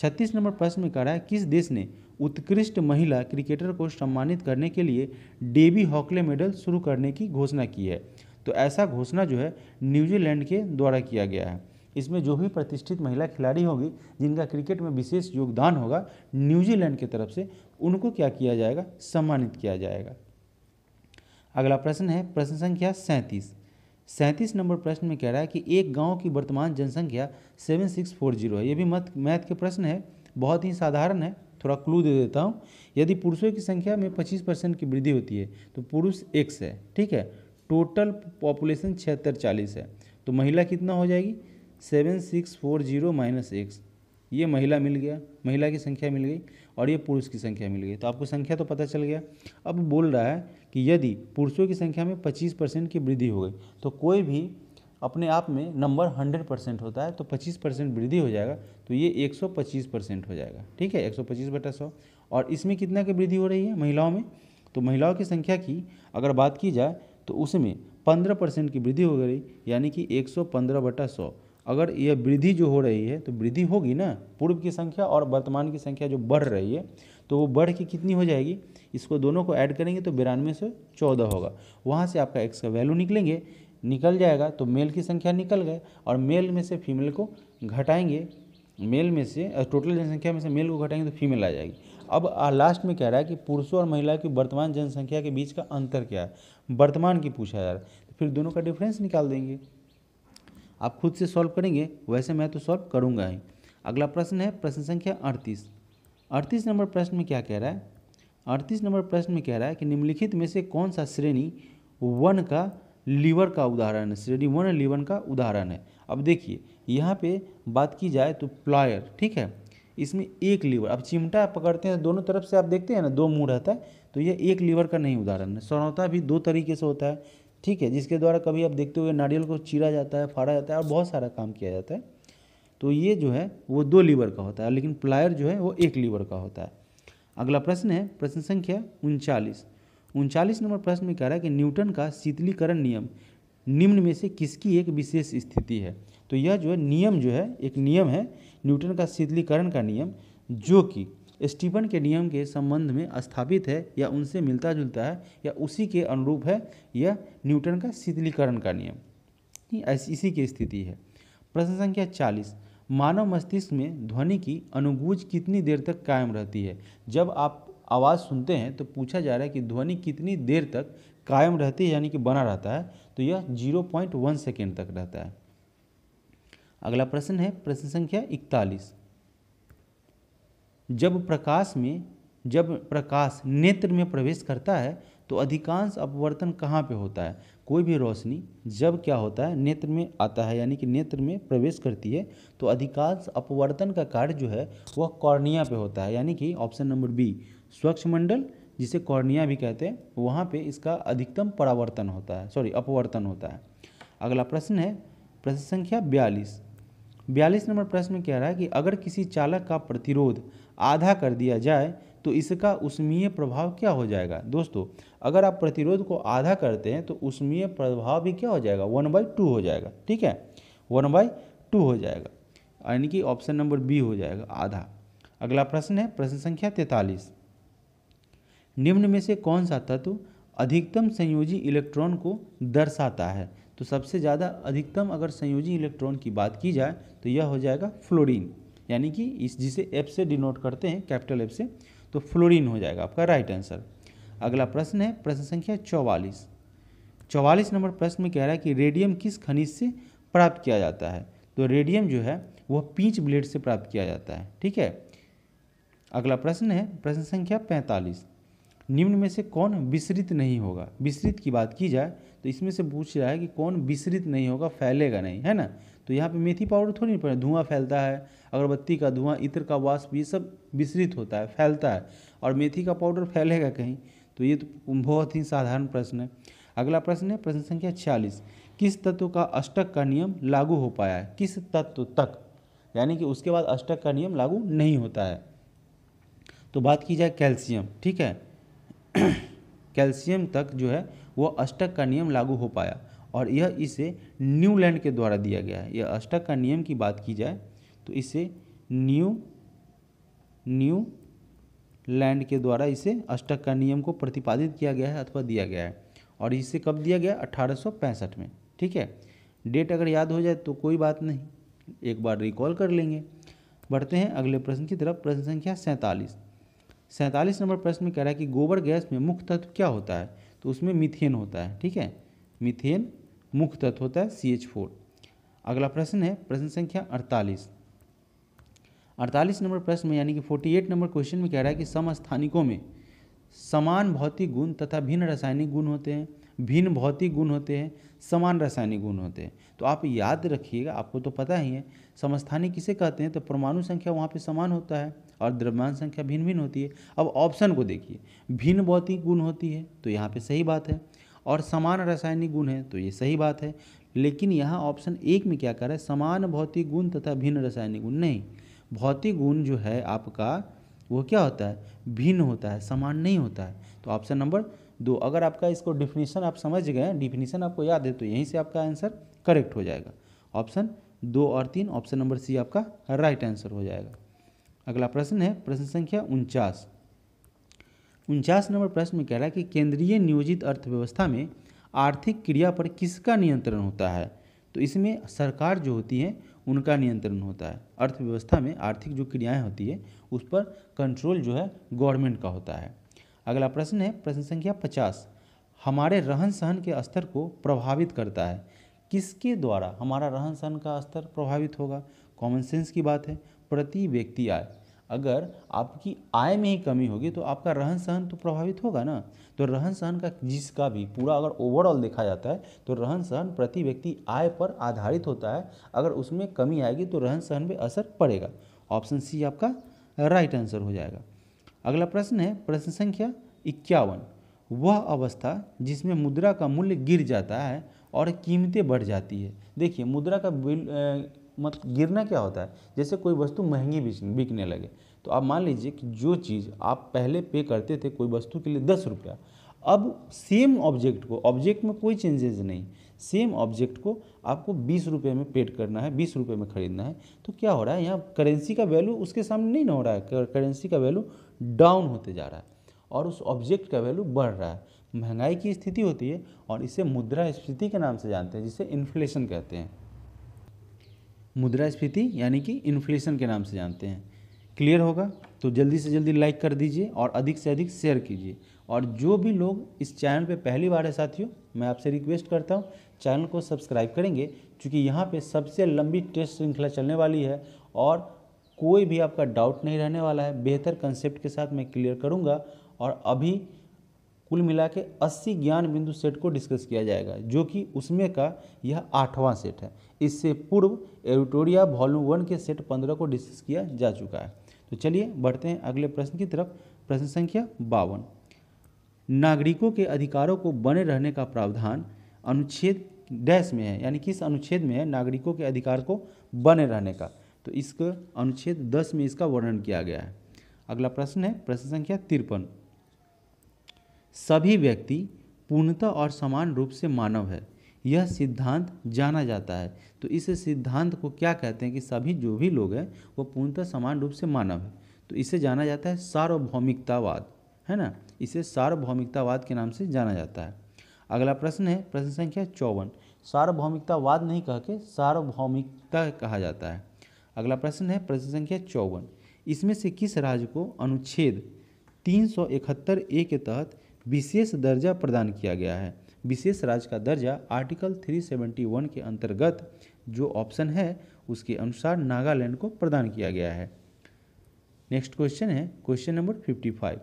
छत्तीस नंबर प्रश्न में कह रहा है किस देश ने उत्कृष्ट महिला क्रिकेटर को सम्मानित करने के लिए डेबी हॉकले मेडल शुरू करने की घोषणा की है तो ऐसा घोषणा जो है न्यूजीलैंड के द्वारा किया गया है इसमें जो भी प्रतिष्ठित महिला खिलाड़ी होगी जिनका क्रिकेट में विशेष योगदान होगा न्यूजीलैंड की तरफ से उनको क्या किया जाएगा सम्मानित किया जाएगा अगला प्रश्न है प्रश्न संख्या सैंतीस सैंतीस नंबर प्रश्न में कह रहा है कि एक गांव की वर्तमान जनसंख्या सेवन सिक्स फोर जीरो है ये भी मत मैथ के प्रश्न है बहुत ही साधारण है थोड़ा क्लू दे देता हूँ यदि पुरुषों की संख्या में पच्चीस परसेंट की वृद्धि होती है तो पुरुष एक है ठीक है टोटल पॉपुलेशन छिहत्तर चालीस है तो महिला कितना हो जाएगी seven six four zero minus X ये महिला मिल गया महिला की संख्या मिल गई और ये पुरुष की संख्या मिल गई तो आपको संख्या तो पता चल गया अब बोल रहा है कि यदि पुरुषों की संख्या में पच्चीस परसेंट की वृद्धि हो गई तो कोई भी अपने आप में नंबर हंड्रेड परसेंट होता है तो पच्चीस परसेंट वृद्धि हो जाएगा तो ये 125 परसेंट हो जाएगा ठीक है 125 बटा 100 और इसमें कितना की वृद्धि हो रही है महिलाओं में तो महिलाओं की संख्या की अगर बात की जाए तो उसमें 15 परसेंट की वृद्धि हो गई यानी कि 115 बटा सौ अगर यह वृद्धि जो हो रही है तो वृद्धि होगी ना पूर्व की संख्या और वर्तमान की संख्या जो बढ़ रही है तो वो बढ़ के कितनी हो जाएगी इसको दोनों को ऐड करेंगे तो बिरानवे से चौदह होगा वहाँ से आपका एक्स का वैल्यू निकलेंगे निकल जाएगा तो मेल की संख्या निकल गए और मेल में से फीमेल को घटाएंगे मेल में से टोटल जनसंख्या में से मेल को घटाएंगे तो फीमेल आ जाएगी अब लास्ट में कह रहा है कि पुरुषों और महिला की वर्तमान जनसंख्या के बीच का अंतर क्या है वर्तमान की पूछा जा रहा है तो फिर दोनों का डिफरेंस निकाल देंगे आप खुद से सॉल्व करेंगे वैसे मैं तो सॉल्व करूँगा ही अगला प्रश्न है प्रश्न संख्या अड़तीस अड़तीस नंबर प्रश्न में क्या कह रहा है अड़तीस नंबर प्रश्न में कह रहा है कि निम्नलिखित में से कौन सा श्रेणी वन का लीवर का उदाहरण है श्रेणी वन लीवर का उदाहरण है अब देखिए यहाँ पे बात की जाए तो प्लायर ठीक है इसमें एक लीवर अब चिमटा पकड़ते हैं दोनों तरफ से आप देखते हैं ना दो मुंह रहता है तो यह एक लीवर का नहीं उदाहरण है सरौता भी दो तरीके से होता है ठीक है जिसके द्वारा कभी आप देखते हुए नारियल को चीरा जाता है फाड़ा जाता है और बहुत सारा काम किया जाता है तो ये जो है वो दो लीवर का होता है लेकिन प्लायर जो है वो एक लीवर का होता है अगला प्रश्न है प्रश्न संख्या उनचालीस उनचालीस नंबर प्रश्न में कह रहा है कि न्यूटन का शीतलीकरण नियम निम्न में से किसकी एक विशेष स्थिति है तो यह जो है नियम जो है एक नियम है न्यूटन का शीतलीकरण का नियम जो कि स्टीफन के नियम के संबंध में स्थापित है या उनसे मिलता जुलता है या उसी के अनुरूप है यह न्यूटन का शीतलीकरण का नियम इसी की स्थिति है प्रश्न संख्या चालीस मानव मस्तिष्क में ध्वनि की अनुगूज कितनी देर तक कायम रहती है जब आप आवाज़ सुनते हैं तो पूछा जा रहा है कि ध्वनि कितनी देर तक कायम रहती है यानी कि बना रहता है तो यह 0.1 सेकेंड तक रहता है अगला प्रश्न है प्रश्न संख्या इकतालीस जब प्रकाश में जब प्रकाश नेत्र में प्रवेश करता है तो अधिकांश अपवर्तन कहाँ पे होता है कोई भी रोशनी जब क्या होता है नेत्र में आता है यानी कि नेत्र में प्रवेश करती है तो अधिकांश अपवर्तन का कार्य जो है वह कॉर्निया पे होता है यानी कि ऑप्शन नंबर बी स्वच्छ मंडल जिसे कॉर्निया भी कहते हैं वहाँ पे इसका अधिकतम परावर्तन होता है सॉरी अपवर्तन होता है अगला प्रश्न है प्रश्न संख्या बयालीस बयालीस नंबर प्रश्न में कह रहा है कि अगर किसी चालक का प्रतिरोध आधा कर दिया जाए तो इसका उष्मीय प्रभाव क्या हो जाएगा दोस्तों अगर आप प्रतिरोध को आधा करते हैं तो उष्मीय प्रभाव भी क्या हो जाएगा वन बाई टू हो जाएगा ठीक है वन बाई टू हो जाएगा यानी कि ऑप्शन नंबर बी हो जाएगा आधा अगला प्रश्न है प्रश्न संख्या तैंतालीस निम्न में से कौन सा तत्व अधिकतम संयोजी इलेक्ट्रॉन को दर्शाता है तो सबसे ज़्यादा अधिकतम अगर संयोजी इलेक्ट्रॉन की बात की जाए तो यह हो जाएगा फ्लोरीन यानी कि इस जिसे एफ से डिनोट करते हैं कैपिटल एफ से तो फ्लोरीन हो जाएगा आपका राइट आंसर अगला प्रश्न है प्रश्न संख्या चौवालीस चौवालीस नंबर प्रश्न में कह रहा है कि रेडियम किस खनिज से प्राप्त किया जाता है तो रेडियम जो है वह पीच ब्लेड से प्राप्त किया जाता है ठीक है अगला प्रश्न है प्रश्न संख्या पैंतालीस निम्न में से कौन विसरित नहीं होगा विसरित की बात की जाए तो इसमें से पूछ रहा है कि कौन विसरित नहीं होगा फैलेगा नहीं है ना तो यहाँ पे मेथी पाउडर थोड़ी नहीं पड़े धुआं फैलता है अगरबत्ती का धुआं इत्र का वाष्प ये सब विसरित होता है फैलता है और मेथी का पाउडर फैलेगा कहीं तो ये तो बहुत ही साधारण प्रश्न है अगला प्रश्न है प्रश्न संख्या छियालीस किस तत्व का अष्टक का नियम लागू हो पाया है किस तत्व तक यानी कि उसके बाद अष्टक का नियम लागू नहीं होता है तो बात की जाए कैल्शियम ठीक है कैल्शियम तक जो है वह अष्टक का नियम लागू हो पाया और यह इसे न्यूलैंड के द्वारा दिया गया है यह अष्टक का नियम की बात की जाए तो इसे न्यू न्यू लैंड के द्वारा इसे अष्टक का नियम को प्रतिपादित किया गया है अथवा दिया गया है और इसे कब दिया गया अठारह में ठीक है डेट अगर याद हो जाए तो कोई बात नहीं एक बार रिकॉल कर लेंगे बढ़ते हैं अगले प्रश्न की तरफ प्रश्न संख्या सैंतालीस सैंतालीस नंबर प्रश्न में कह रहा है कि गोबर गैस में मुख्य तत्व क्या होता है तो उसमें मिथेन होता है ठीक है मिथेन मुख्य तत्व होता है सी एच फोर अगला प्रश्न है प्रश्न संख्या अड़तालीस अड़तालीस नंबर प्रश्न में यानी कि फोर्टी एट नंबर क्वेश्चन में कह रहा है कि समस्थानिकों में समान भौतिक गुण तथा भिन्न रासायनिक गुण होते हैं भिन्न भौतिक गुण होते हैं समान रासायनिक गुण होते हैं तो आप याद रखिएगा आपको तो पता ही है समस्थानिक किसे कहते हैं तो परमाणु संख्या वहाँ पे समान होता है और द्रव्यमान संख्या भिन्न भिन्न होती है अब ऑप्शन को देखिए भिन्न भौतिक गुण होती है तो यहाँ पे सही बात है और समान रासायनिक गुण है तो ये सही बात है लेकिन यहाँ ऑप्शन एक में क्या करें है समान भौतिक गुण तथा भिन्न रासायनिक गुण नहीं भौतिक गुण जो है आपका वो क्या होता है भिन्न होता है समान नहीं होता है तो ऑप्शन नंबर दो अगर आपका इसको डिफिनीशन आप समझ गए डिफिनीशन आपको याद है तो यहीं से आपका आंसर करेक्ट हो जाएगा ऑप्शन दो और तीन ऑप्शन नंबर सी आपका राइट आंसर हो जाएगा अगला प्रश्न है प्रश्न संख्या उनचास उनचास नंबर प्रश्न में कह रहा है कि केंद्रीय नियोजित अर्थव्यवस्था में आर्थिक क्रिया पर किसका नियंत्रण होता है तो इसमें सरकार जो होती है उनका नियंत्रण होता है अर्थव्यवस्था में आर्थिक जो क्रियाएं होती है उस पर कंट्रोल जो है गवर्नमेंट का होता है अगला प्रश्न है प्रश्न संख्या पचास हमारे रहन सहन के स्तर को प्रभावित करता है किसके द्वारा हमारा रहन सहन का स्तर प्रभावित होगा कॉमन सेंस की बात है प्रति व्यक्ति आय अगर आपकी आय में ही कमी होगी तो आपका रहन सहन तो प्रभावित होगा ना तो रहन सहन का जिसका भी पूरा अगर ओवरऑल देखा जाता है तो रहन सहन प्रति व्यक्ति आय पर आधारित होता है अगर उसमें कमी आएगी तो रहन सहन पर असर पड़ेगा ऑप्शन सी आपका राइट आंसर हो जाएगा अगला प्रश्न है प्रश्न संख्या इक्यावन वह अवस्था जिसमें मुद्रा का मूल्य गिर जाता है और कीमतें बढ़ जाती है देखिए मुद्रा का मतलब गिरना क्या होता है जैसे कोई वस्तु महंगी बिकने लगे तो आप मान लीजिए कि जो चीज़ आप पहले पे करते थे कोई वस्तु के लिए दस रुपया अब सेम ऑब्जेक्ट को ऑब्जेक्ट में कोई चेंजेस नहीं सेम ऑब्जेक्ट को आपको बीस रुपये में पेड करना है बीस रुपये में ख़रीदना है तो क्या हो रहा है यहाँ करेंसी का वैल्यू उसके सामने नहीं ना हो रहा है करेंसी का वैल्यू डाउन होते जा रहा है और उस ऑब्जेक्ट का वैल्यू बढ़ रहा है महंगाई की स्थिति होती है और इसे मुद्रा स्फीति के नाम से जानते हैं जिसे इन्फ्लेशन कहते हैं मुद्रास्फीति यानी कि इन्फ्लेशन के नाम से जानते हैं क्लियर होगा तो जल्दी से जल्दी लाइक कर दीजिए और अधिक से अधिक शेयर कीजिए और जो भी लोग इस चैनल पे पहली बार है साथियों मैं आपसे रिक्वेस्ट करता हूँ चैनल को सब्सक्राइब करेंगे क्योंकि यहाँ पे सबसे लंबी टेस्ट श्रृंखला चलने वाली है और कोई भी आपका डाउट नहीं रहने वाला है बेहतर कंसेप्ट के साथ मैं क्लियर करूँगा और अभी कुल मिला के अस्सी ज्ञान बिंदु सेट को डिस्कस किया जाएगा जो कि उसमें का यह आठवां सेट है इससे पूर्व एडिटोरिया वॉल्यूम वन के सेट पंद्रह को डिस्कस किया जा चुका है तो चलिए बढ़ते हैं अगले प्रश्न की तरफ प्रश्न संख्या बावन नागरिकों के अधिकारों को बने रहने का प्रावधान अनुच्छेद डैश में है यानी किस अनुच्छेद में है नागरिकों के अधिकार को बने रहने का तो इसका अनुच्छेद दस में इसका वर्णन किया गया है अगला प्रश्न है प्रश्न संख्या तिरपन सभी व्यक्ति पूर्णतः और समान रूप से मानव है यह सिद्धांत जाना जाता है तो इस सिद्धांत को क्या कहते हैं कि सभी जो भी लोग हैं वो पूर्णतः समान रूप से मानव है तो इसे जाना जाता है सार्वभौमिकतावाद है ना इसे सार्वभौमिकतावाद के नाम से जाना जाता है अगला प्रश्न है प्रश्न संख्या चौवन सार्वभौमिकतावाद नहीं कह के सार्वभौमिकता कहा जाता है अगला प्रश्न है प्रश्न संख्या चौवन इसमें से किस राज्य को अनुच्छेद इकहत्तर ए के तहत विशेष दर्जा प्रदान किया गया है विशेष राज्य का दर्जा आर्टिकल 371 के अंतर्गत जो ऑप्शन है उसके अनुसार नागालैंड को प्रदान किया गया है नेक्स्ट क्वेश्चन है क्वेश्चन नंबर 55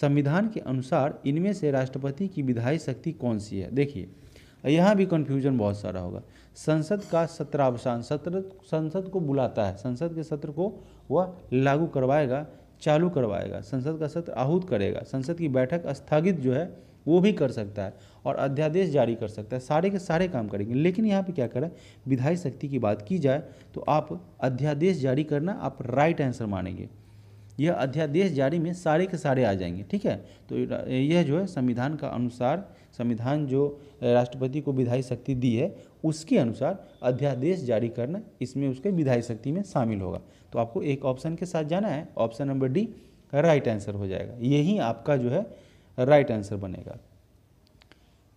संविधान के अनुसार इनमें से राष्ट्रपति की विधायी शक्ति कौन सी है देखिए यहाँ भी कन्फ्यूजन बहुत सारा होगा संसद का सत्रावसान सत्र संसद को बुलाता है संसद के सत्र को वह लागू करवाएगा चालू करवाएगा संसद का सत्र आहूत करेगा संसद की बैठक स्थगित जो है वो भी कर सकता है और अध्यादेश जारी कर सकता है सारे के सारे काम करेंगे लेकिन यहाँ पे क्या करें विधायी शक्ति की बात की जाए तो आप अध्यादेश जारी करना आप राइट आंसर मानेंगे यह अध्यादेश जारी में सारे के सारे आ जाएंगे ठीक है तो यह जो है संविधान का अनुसार संविधान जो राष्ट्रपति को विधायी शक्ति दी है उसके अनुसार अध्यादेश जारी करना इसमें उसके विधायी शक्ति में शामिल होगा तो आपको एक ऑप्शन के साथ जाना है option number D right answer हो जाएगा यही आपका जो है राइट आंसर बनेगा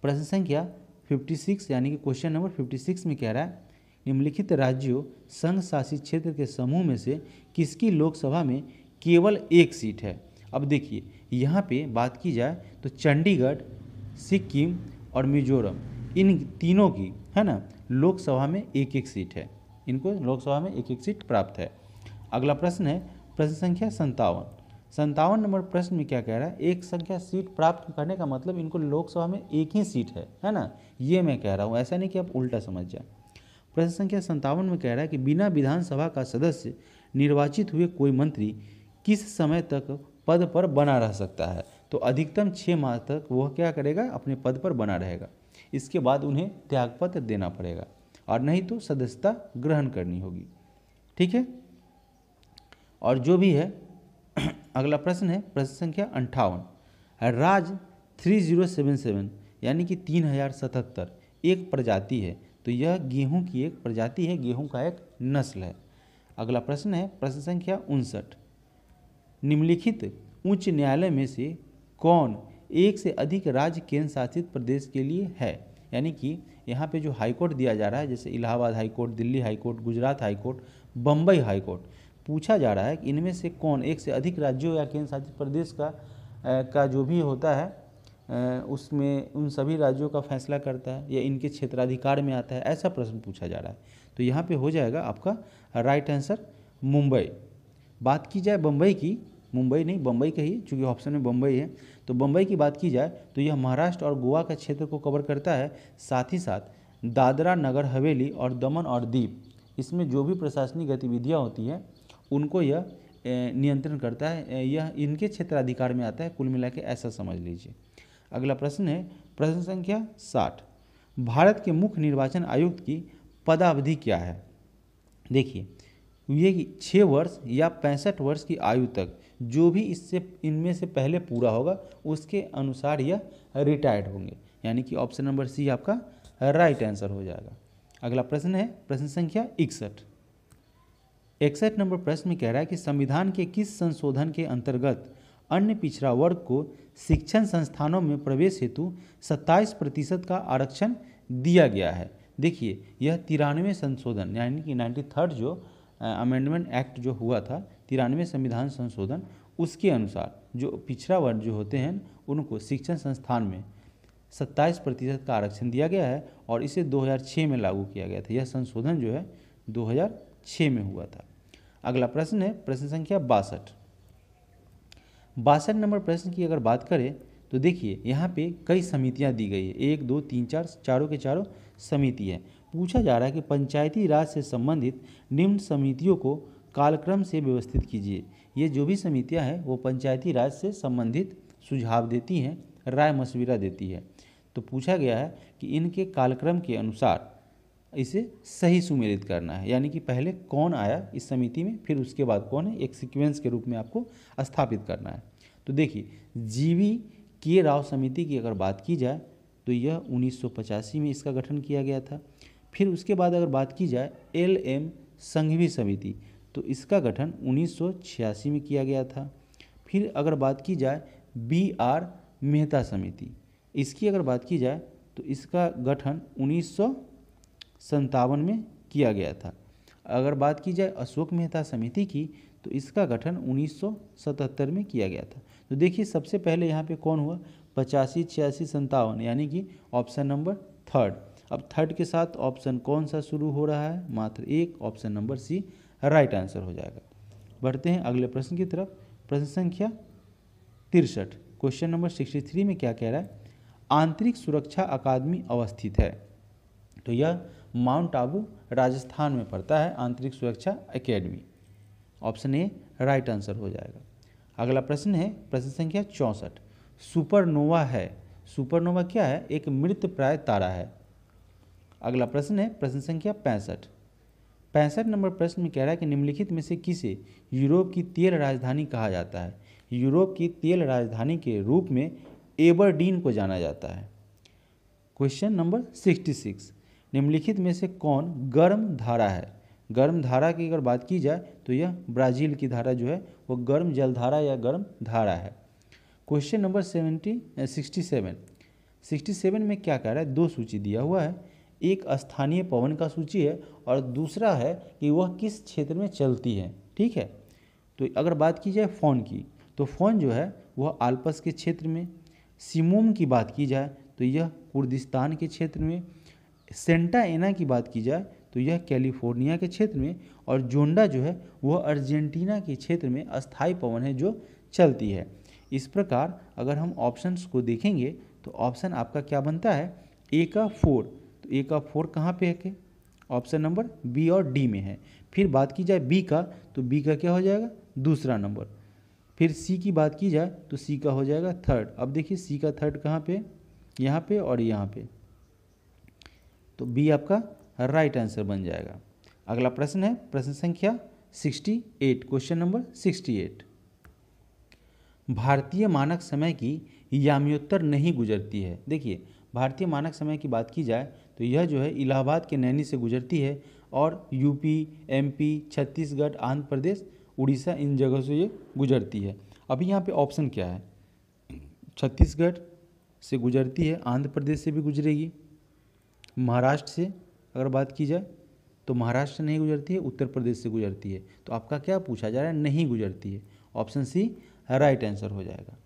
प्रश्न संख्या 56 यानी कि क्वेश्चन नंबर 56 में कह रहा है निम्नलिखित राज्यों संघ शासित क्षेत्र के समूह में से किसकी लोकसभा में केवल एक सीट है अब देखिए यहाँ पे बात की जाए तो चंडीगढ़ सिक्किम और मिजोरम इन तीनों की है ना लोकसभा में एक एक सीट है इनको लोकसभा में एक एक सीट प्राप्त है अगला प्रश्न है प्रश्न संख्या संतावन संतावन नंबर प्रश्न में क्या कह रहा है एक संख्या सीट प्राप्त करने का मतलब इनको लोकसभा में एक ही सीट है है ना ये मैं कह रहा हूँ ऐसा नहीं कि आप उल्टा समझ जाए प्रश्न संख्या संतावन में कह रहा है कि बिना विधानसभा का सदस्य निर्वाचित हुए कोई मंत्री किस समय तक पद पर बना रह सकता है तो अधिकतम छः माह तक वह क्या करेगा अपने पद पर बना रहेगा इसके बाद उन्हें त्यागपत्र देना पड़ेगा और नहीं तो सदस्यता ग्रहण करनी होगी ठीक है और जो भी है अगला प्रश्न है प्रश्न संख्या अंठावन राज 3077 यानी कि तीन हजार सतहत्तर एक प्रजाति है तो यह गेहूं की एक प्रजाति है गेहूं का एक नस्ल है अगला प्रश्न है प्रश्न संख्या उनसठ निम्नलिखित उच्च न्यायालय में से कौन एक से अधिक राज्य केंद्र शासित प्रदेश के लिए है यानी कि यहाँ पे जो हाई कोर्ट दिया जा रहा है जैसे Allahabad high court Delhi high court Gujarat high court Bombay high court पूछा जा रहा है कि इनमें से कौन एक से अधिक राज्यों या केंद्र शासित प्रदेश का आ, का जो भी होता है आ, उसमें उन सभी राज्यों का फैसला करता है या इनके क्षेत्राधिकार में आता है ऐसा प्रश्न पूछा जा रहा है तो यहाँ पर हो जाएगा आपका राइट आंसर मुंबई बात की जाए बम्बई की मुंबई नहीं बम्बई का ही चूँकि ऑप्शन में बम्बई है तो बम्बई की बात की जाए तो यह महाराष्ट्र और गोवा के क्षेत्र को कवर करता है साथ ही साथ दादरा नगर हवेली और दमन और दीप इसमें जो भी प्रशासनिक गतिविधियाँ होती हैं उनको यह नियंत्रण करता है यह इनके क्षेत्राधिकार में आता है कुल मिला के ऐसा समझ लीजिए अगला प्रश्न है प्रश्न संख्या साठ भारत के मुख्य निर्वाचन आयुक्त की पदावधि क्या है देखिए ये छः वर्ष या पैंसठ वर्ष की आयु तक जो भी इससे इनमें से पहले पूरा होगा उसके अनुसार यह रिटायर्ड होंगे यानी कि ऑप्शन नंबर सी आपका राइट आंसर हो जाएगा अगला प्रश्न है प्रश्न संख्या इकसठ इकसठ नंबर प्रश्न में कह रहा है कि संविधान के किस संशोधन के अंतर्गत अन्य पिछड़ा वर्ग को शिक्षण संस्थानों में प्रवेश हेतु 27 प्रतिशत का आरक्षण दिया गया है देखिए यह तिरानवे संशोधन यानी कि नाइन्टी थर्ड जो अमेंडमेंट एक्ट जो हुआ था तिरानवे संविधान संशोधन उसके अनुसार जो पिछड़ा वर्ग जो होते हैं उनको शिक्षण संस्थान में सत्ताईस प्रतिशत का आरक्षण दिया गया है और इसे 2006 में लागू किया गया था यह संशोधन जो है 2006 में हुआ था अगला प्रश्न है प्रश्न संख्या बासठ बासठ नंबर प्रश्न की अगर बात करें तो देखिए यहाँ पे कई समितियाँ दी गई है एक दो तीन चार चारों के चारों समिति है पूछा जा रहा है कि पंचायती राज से संबंधित निम्न समितियों को कालक्रम से व्यवस्थित कीजिए ये जो भी समितियाँ हैं वो पंचायती राज से संबंधित सुझाव देती हैं राय मशविरा देती है तो पूछा गया है कि इनके कालक्रम के अनुसार इसे सही सुमेलित करना है यानी कि पहले कौन आया इस समिति में फिर उसके बाद कौन है एक सीक्वेंस के रूप में आपको स्थापित करना है तो देखिए जीवी के राव समिति की अगर बात की जाए तो यह उन्नीस में इसका गठन किया गया था फिर उसके बाद अगर बात की जाए एल एम संघवी समिति तो इसका गठन उन्नीस में किया गया था फिर अगर बात की जाए बी आर मेहता समिति इसकी अगर बात की जाए तो इसका गठन उन्नीस में किया गया था अगर बात की जाए अशोक मेहता समिति की तो इसका गठन 1977 में किया गया था तो देखिए सबसे पहले यहाँ पे कौन हुआ पचासी छियासी संतावन यानी कि ऑप्शन नंबर थर्ड अब थर्ड के साथ ऑप्शन कौन सा शुरू हो रहा है मात्र एक option number C right answer हो जाएगा बढ़ते हैं अगले प्रश्न की तरफ प्रश्न संख्या तिरसठ क्वेश्चन नंबर सिक्सटी थ्री में क्या कह रहा है आंतरिक सुरक्षा अकादमी अवस्थित है तो यह माउंट आबू राजस्थान में पड़ता है आंतरिक सुरक्षा academy option A right answer हो जाएगा अगला प्रश्न है प्रश्न संख्या चौंसठ सुपरनोवा है सुपरनोवा क्या है एक मृत प्राय तारा है अगला प्रश्न है प्रश्न संख्या पैंसठ पैंसठ नंबर प्रश्न में कह रहा है कि निम्नलिखित में से किसे यूरोप की तेल राजधानी कहा जाता है यूरोप की तेल राजधानी के रूप में एबरडीन को जाना जाता है क्वेश्चन नंबर सिक्सटी सिक्स निम्नलिखित में से कौन गर्म धारा है गर्म धारा की अगर बात की जाए तो यह ब्राज़ील की धारा जो है वो गर्म जलधारा या गर्म धारा है question number seventy sixty seven sixty seven में क्या कह रहा है दो सूची दिया हुआ है एक स्थानीय पवन का सूची है और दूसरा है कि वह किस क्षेत्र में चलती है ठीक है तो अगर बात की जाए फ़ोन की तो फ़ोन जो है वह आल्पस के क्षेत्र में सिमोम की बात की जाए तो यह कुर्दिस्तान के क्षेत्र में सेंटा एना की बात की जाए तो यह कैलिफोर्निया के क्षेत्र में और जोंडा जो है वह अर्जेंटीना के क्षेत्र में अस्थाई पवन है जो चलती है इस प्रकार अगर हम ऑप्शंस को देखेंगे तो ऑप्शन आपका क्या बनता है ए का फोर ए का फोर कहाँ पे है के ऑप्शन नंबर बी और डी में है फिर बात की जाए बी का तो बी का क्या हो जाएगा दूसरा नंबर फिर सी की बात की जाए तो सी का हो जाएगा थर्ड अब देखिए सी का थर्ड कहाँ पे यहाँ पे और यहाँ पे तो बी आपका राइट आंसर बन जाएगा अगला प्रश्न है प्रश्न संख्या 68 क्वेश्चन नंबर 68 भारतीय मानक समय की याम्योत्तर नहीं गुजरती है देखिए भारतीय मानक समय की बात की जाए तो यह जो है इलाहाबाद के नैनी से गुजरती है और यूपी एमपी छत्तीसगढ़ आंध्र प्रदेश उड़ीसा इन जगह से ये गुजरती है अभी यहाँ पे ऑप्शन क्या है छत्तीसगढ़ से गुजरती है आंध्र प्रदेश से भी गुजरेगी महाराष्ट्र से अगर बात की जाए तो महाराष्ट्र नहीं गुजरती है उत्तर प्रदेश से गुजरती है तो आपका क्या पूछा जा रहा है नहीं गुजरती है ऑप्शन सी राइट आंसर हो जाएगा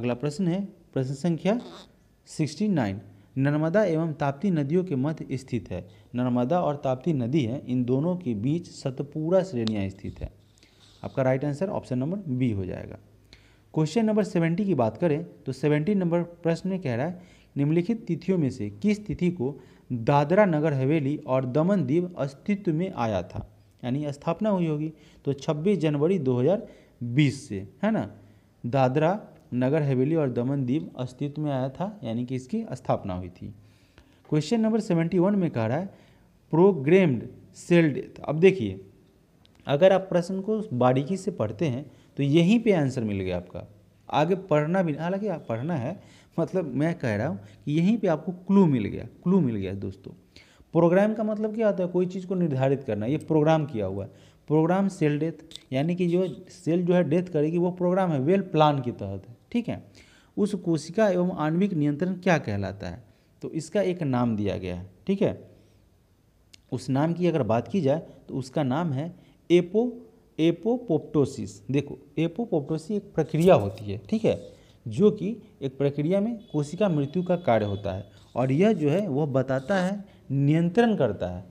अगला प्रश्न है प्रश्न संख्या सिक्सटी नाइन नर्मदा एवं ताप्ती नदियों के मध्य स्थित है नर्मदा और ताप्ती नदी है इन दोनों के बीच सतपुरा श्रेणियाँ स्थित है आपका right answer option number B हो जाएगा क्वेश्चन नंबर सेवेंटी की बात करें तो सेवेंटी नंबर प्रश्न में कह रहा है निम्नलिखित तिथियों में से किस तिथि को दादरा नगर हवेली और दमन दीप अस्तित्व में आया था यानी स्थापना हुई होगी तो 26 जनवरी 2020 से है ना दादरा नगर हवेली और दमन दीप अस्तित्व में आया था यानी कि इसकी स्थापना हुई थी क्वेश्चन नंबर सेवेंटी वन में कह रहा है प्रोग्रेम्ड सेल डेथ अब देखिए अगर आप प्रश्न को बारीकी से पढ़ते हैं तो यहीं पे आंसर मिल गया आपका आगे पढ़ना भी हालांकि आप पढ़ना है मतलब मैं कह रहा हूँ कि यहीं पे आपको क्लू मिल गया क्लू मिल गया दोस्तों प्रोग्राम का मतलब क्या होता है कोई चीज़ को निर्धारित करना ये प्रोग्राम किया हुआ है प्रोग्राम सेल डेथ यानी कि जो सेल जो है डेथ करेगी वो प्रोग्राम है वेल प्लान के तहत है ठीक है उस कोशिका एवं आणविक नियंत्रण क्या कहलाता है तो इसका एक नाम दिया गया है ठीक है उस नाम की अगर बात की जाए तो उसका नाम है एपो एपोपोप्टोसिस देखो एपोपोप्टोसिस एक प्रक्रिया होती है ठीक है जो कि एक प्रक्रिया में कोशिका मृत्यु का कार्य होता है और यह जो है वह बताता है नियंत्रण करता है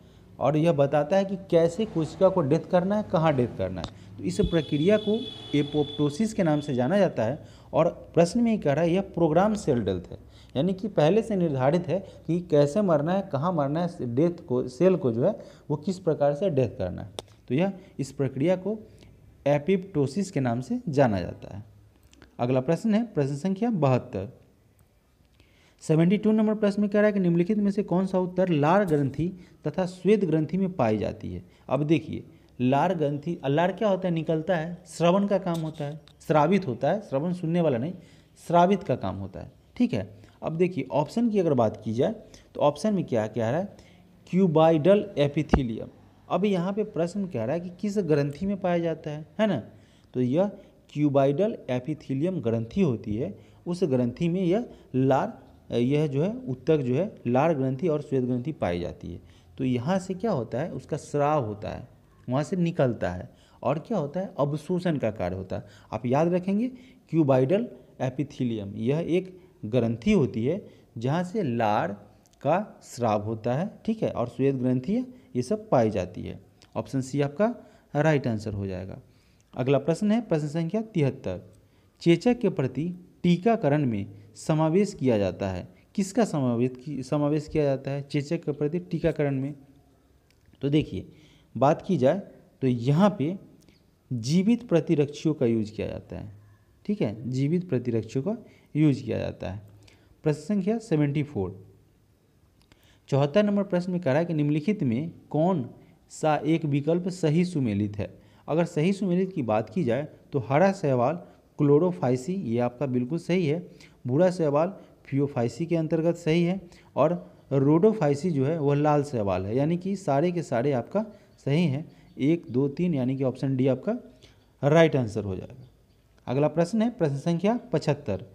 और यह बताता है कि कैसे कोशिका को डेथ करना है कहाँ डेथ करना है तो इस प्रक्रिया को एपोप्टोसिस के नाम से जाना जाता है और प्रश्न में ही कह रहा है यह प्रोग्राम सेल डेथ है यानी कि पहले से निर्धारित है कि कैसे मरना है कहाँ मरना है डेथ को सेल को जो है वो किस प्रकार से डेथ करना है तो यह इस प्रक्रिया को एपिप्टोसिस के नाम से जाना जाता है अगला प्रश्न है प्रश्न संख्या बहत्तर सेवेंटी टू नंबर प्रश्न में कह रहा है कि निम्नलिखित में से कौन सा उत्तर लार ग्रंथि तथा श्वेत ग्रंथि में पाई जाती है अब देखिए लार ग्रंथि लार क्या होता है निकलता है श्रवण का काम होता है श्रावित होता है श्रवण सुनने वाला नहीं श्रावित का काम होता है ठीक है अब देखिए ऑप्शन की अगर बात की जाए तो ऑप्शन में क्या कह रहा है क्यूबाइडल एपिथीलियम अब यहाँ पे प्रश्न कह रहा है कि किस ग्रंथि में पाया जाता है है ना तो यह क्यूबाइडल एपिथीलियम ग्रंथि होती है उस ग्रंथि में यह लार यह जो है उत्तक जो है लार ग्रंथि और श्वेत ग्रंथि पाई जाती है तो यहाँ से क्या होता है उसका श्राव होता है वहाँ से निकलता है और क्या होता है अवशोषण का कार्य होता है आप याद रखेंगे क्यूबाइडल एपिथीलियम यह एक ग्रंथि होती है जहाँ से लार का श्राव होता है ठीक है और श्वेत ग्रंथि ये सब पाई जाती है ऑप्शन सी आपका राइट आंसर हो जाएगा अगला प्रश्न है प्रश्न संख्या तिहत्तर चेचक के प्रति टीकाकरण में समावेश किया जाता है किसका समावेश की, समावेश किया जाता है चेचक के प्रति टीकाकरण में तो देखिए बात की जाए तो यहाँ पे जीवित प्रतिरक्षियों का यूज किया जाता है ठीक है जीवित प्रतिरक्षियों का यूज किया जाता है प्रश्न संख्या सेवेंटी फोर चौहत्तर नंबर प्रश्न में कह रहा है कि निम्नलिखित में कौन सा एक विकल्प सही सुमेलित है अगर सही सुमेलित की बात की जाए तो हरा सहवाल क्लोरोफाइसी ये आपका बिल्कुल सही है भूरा सहवाल फ्योफाइसी के अंतर्गत सही है और रोडोफाइसी जो है वह लाल सहवाल है यानी कि सारे के सारे आपका सही है एक दो तीन यानी कि ऑप्शन डी आपका राइट आंसर हो जाएगा अगला प्रश्न है प्रश्न संख्या पचहत्तर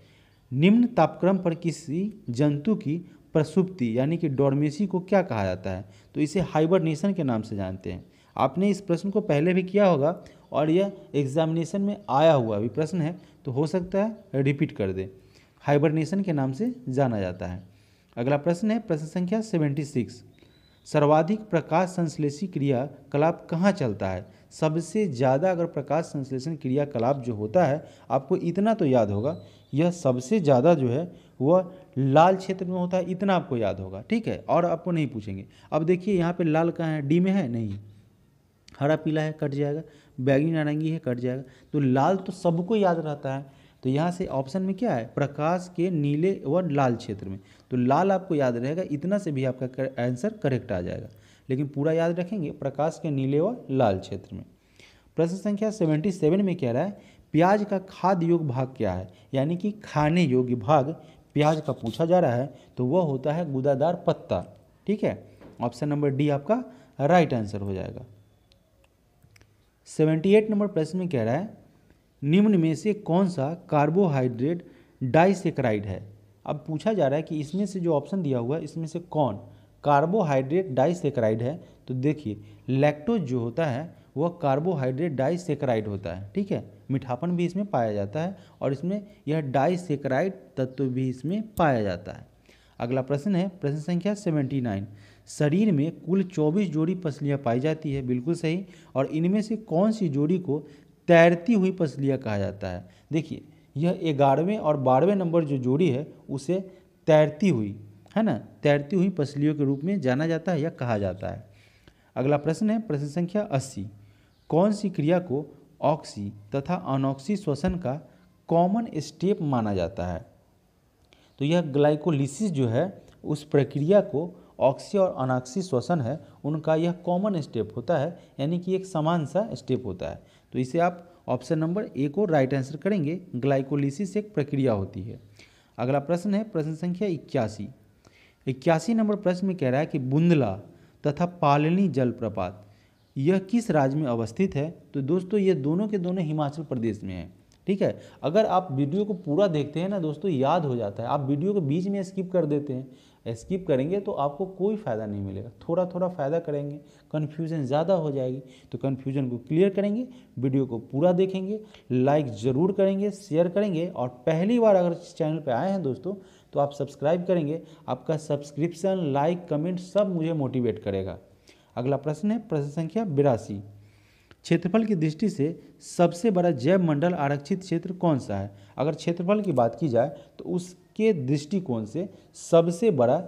निम्न तापक्रम पर किसी जंतु की प्रसुप्ति यानी कि डोरमेसी को क्या कहा जाता है तो इसे हाइबरनेशन के नाम से जानते हैं आपने इस प्रश्न को पहले भी किया होगा और यह एग्जामिनेशन में आया हुआ भी प्रश्न है तो हो सकता है रिपीट कर दे हाइबरनेशन के नाम से जाना जाता है अगला प्रश्न है प्रश्न संख्या सेवेंटी सिक्स सर्वाधिक प्रकाश संश्लेषी क्रियाकलाप कहाँ चलता है सबसे ज़्यादा अगर प्रकाश संश्लेषण क्रियाकलाप जो होता है आपको इतना तो याद होगा यह सबसे ज़्यादा जो है वह लाल क्षेत्र में होता है इतना आपको याद होगा ठीक है और आपको नहीं पूछेंगे अब देखिए यहाँ पे लाल कहाँ है डी में है नहीं हरा पीला है कट जाएगा बैगनी नारंगी है कट जाएगा तो लाल तो सबको याद रहता है तो यहाँ से ऑप्शन में क्या है प्रकाश के नीले व लाल क्षेत्र में तो लाल आपको याद रहेगा इतना से भी आपका आंसर करेक्ट आ जाएगा लेकिन पूरा याद रखेंगे प्रकाश के नीले व लाल क्षेत्र में प्रश्न संख्या सेवेंटी सेवन में कह रहा है प्याज का खाद योग भाग क्या है यानी कि खाने योग्य भाग प्याज का पूछा जा रहा है तो वह होता है गुदादार पत्ता ठीक है ऑप्शन नंबर डी आपका राइट आंसर हो जाएगा सेवेंटी एट नंबर प्रश्न में कह रहा है निम्न में से कौन सा कार्बोहाइड्रेट डाइसेक्राइड है अब पूछा जा रहा है कि इसमें से जो ऑप्शन दिया हुआ है इसमें से कौन कार्बोहाइड्रेट डाइसेक्राइड है तो देखिए लैक्टोज जो होता है वह कार्बोहाइड्रेट डाइसेक्राइड होता है ठीक है मिठापन भी इसमें पाया जाता है और इसमें यह डाइसेक्राइड तत्व भी इसमें पाया जाता है अगला प्रश्न है प्रश्न संख्या सेवेंटी नाइन शरीर में कुल चौबीस जोड़ी पसलियाँ पाई जाती है बिल्कुल सही और इनमें से कौन सी जोड़ी को तैरती हुई पसलियाँ कहा जाता है देखिए यह ग्यारहवें और बारहवें नंबर जो जोड़ी है उसे तैरती हुई है ना तैरती हुई पसलियों के रूप में जाना जाता है या कहा जाता है अगला प्रश्न है प्रश्न संख्या अस्सी कौन सी क्रिया को ऑक्सी तथा अनऑक्सी श्वसन का कॉमन स्टेप माना जाता है तो यह ग्लाइकोलिसिस जो है उस प्रक्रिया को ऑक्सी और अनॉक्सी श्वसन है उनका यह कॉमन स्टेप होता है यानी कि एक समान सा स्टेप होता है तो इसे आप ऑप्शन नंबर ए को राइट आंसर करेंगे ग्लाइकोलिसिस एक प्रक्रिया होती है अगला प्रश्न है प्रश्न संख्या इक्यासी इक्यासी नंबर प्रश्न में कह रहा है कि बुंदला तथा पालनी जलप्रपात यह किस राज्य में अवस्थित है तो दोस्तों ये दोनों के दोनों हिमाचल प्रदेश में हैं ठीक है अगर आप वीडियो को पूरा देखते हैं ना दोस्तों याद हो जाता है आप वीडियो को बीच में स्किप कर देते हैं स्किप करेंगे तो आपको कोई फ़ायदा नहीं मिलेगा थोड़ा थोड़ा फ़ायदा करेंगे कन्फ्यूजन ज़्यादा हो जाएगी तो कन्फ्यूजन को क्लियर करेंगे वीडियो को पूरा देखेंगे लाइक ज़रूर करेंगे शेयर करेंगे और पहली बार अगर इस चैनल पर आए हैं दोस्तों तो आप सब्सक्राइब करेंगे आपका सब्सक्रिप्शन लाइक कमेंट सब मुझे मोटिवेट करेगा अगला प्रश्न है प्रश्न संख्या बिरासी क्षेत्रफल की दृष्टि से सबसे बड़ा जैव मंडल आरक्षित क्षेत्र कौन सा है अगर क्षेत्रफल की बात की जाए तो उसके दृष्टिकोण से सबसे बड़ा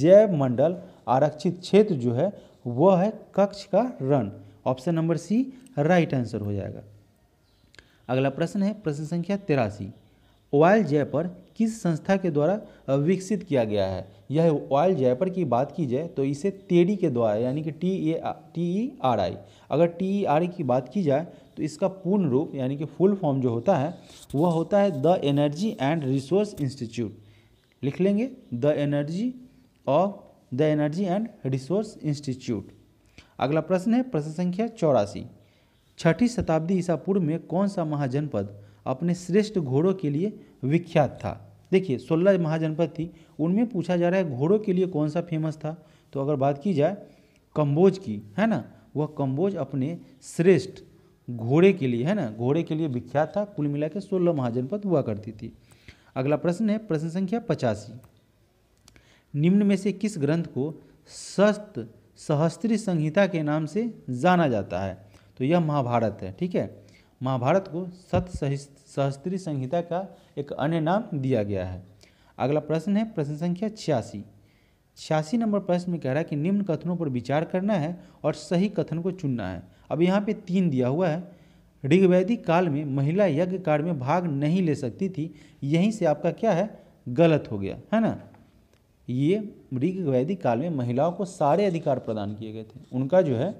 जैव मंडल आरक्षित क्षेत्र जो है वह है कक्ष का रण option number C right answer हो जाएगा अगला प्रश्न है प्रश्न संख्या तिरासी ऑयल जय पर किस संस्था के द्वारा विकसित किया गया है यह ऑयल जयपर की बात की जाए तो इसे तेडी के द्वारा यानी कि T A T E R I अगर टी ई आर आई की बात की जाए तो इसका पूर्ण रूप यानी कि फुल फॉर्म जो होता है वह होता है the energy and resource institute लिख लेंगे the energy of the energy and resource institute अगला प्रश्न है प्रश्न संख्या चौरासी छठी शताब्दी ईसा पूर्व में कौन सा महाजनपद अपने श्रेष्ठ घोड़ों के लिए विख्यात था देखिए सोलह महाजनपद थी उनमें पूछा जा रहा है घोड़ों के लिए कौन सा फेमस था तो अगर बात की जाए कम्बोज की है ना वह कम्बोज अपने श्रेष्ठ घोड़े के लिए है ना घोड़े के लिए विख्यात था कुल मिला के सोलह महाजनपद हुआ करती थी अगला प्रश्न है प्रश्न संख्या पचासी निम्न में से किस ग्रंथ को सस्त सहस्त्री संहिता के नाम से जाना जाता है तो यह महाभारत है ठीक है महाभारत को सत सहस्त्री संहिता का एक अन्य नाम दिया गया है अगला प्रश्न है प्रश्न संख्या छियासी छियासी नंबर प्रश्न में कह रहा है कि निम्न कथनों पर विचार करना है और सही कथन को चुनना है अब यहाँ पे तीन दिया हुआ है ऋग्वैदिक काल में महिला यज्ञ कार्य में भाग नहीं ले सकती थी यहीं से आपका क्या है गलत हो गया है ना ये ऋग्वैदिक काल में महिलाओं को सारे अधिकार प्रदान किए गए थे उनका जो है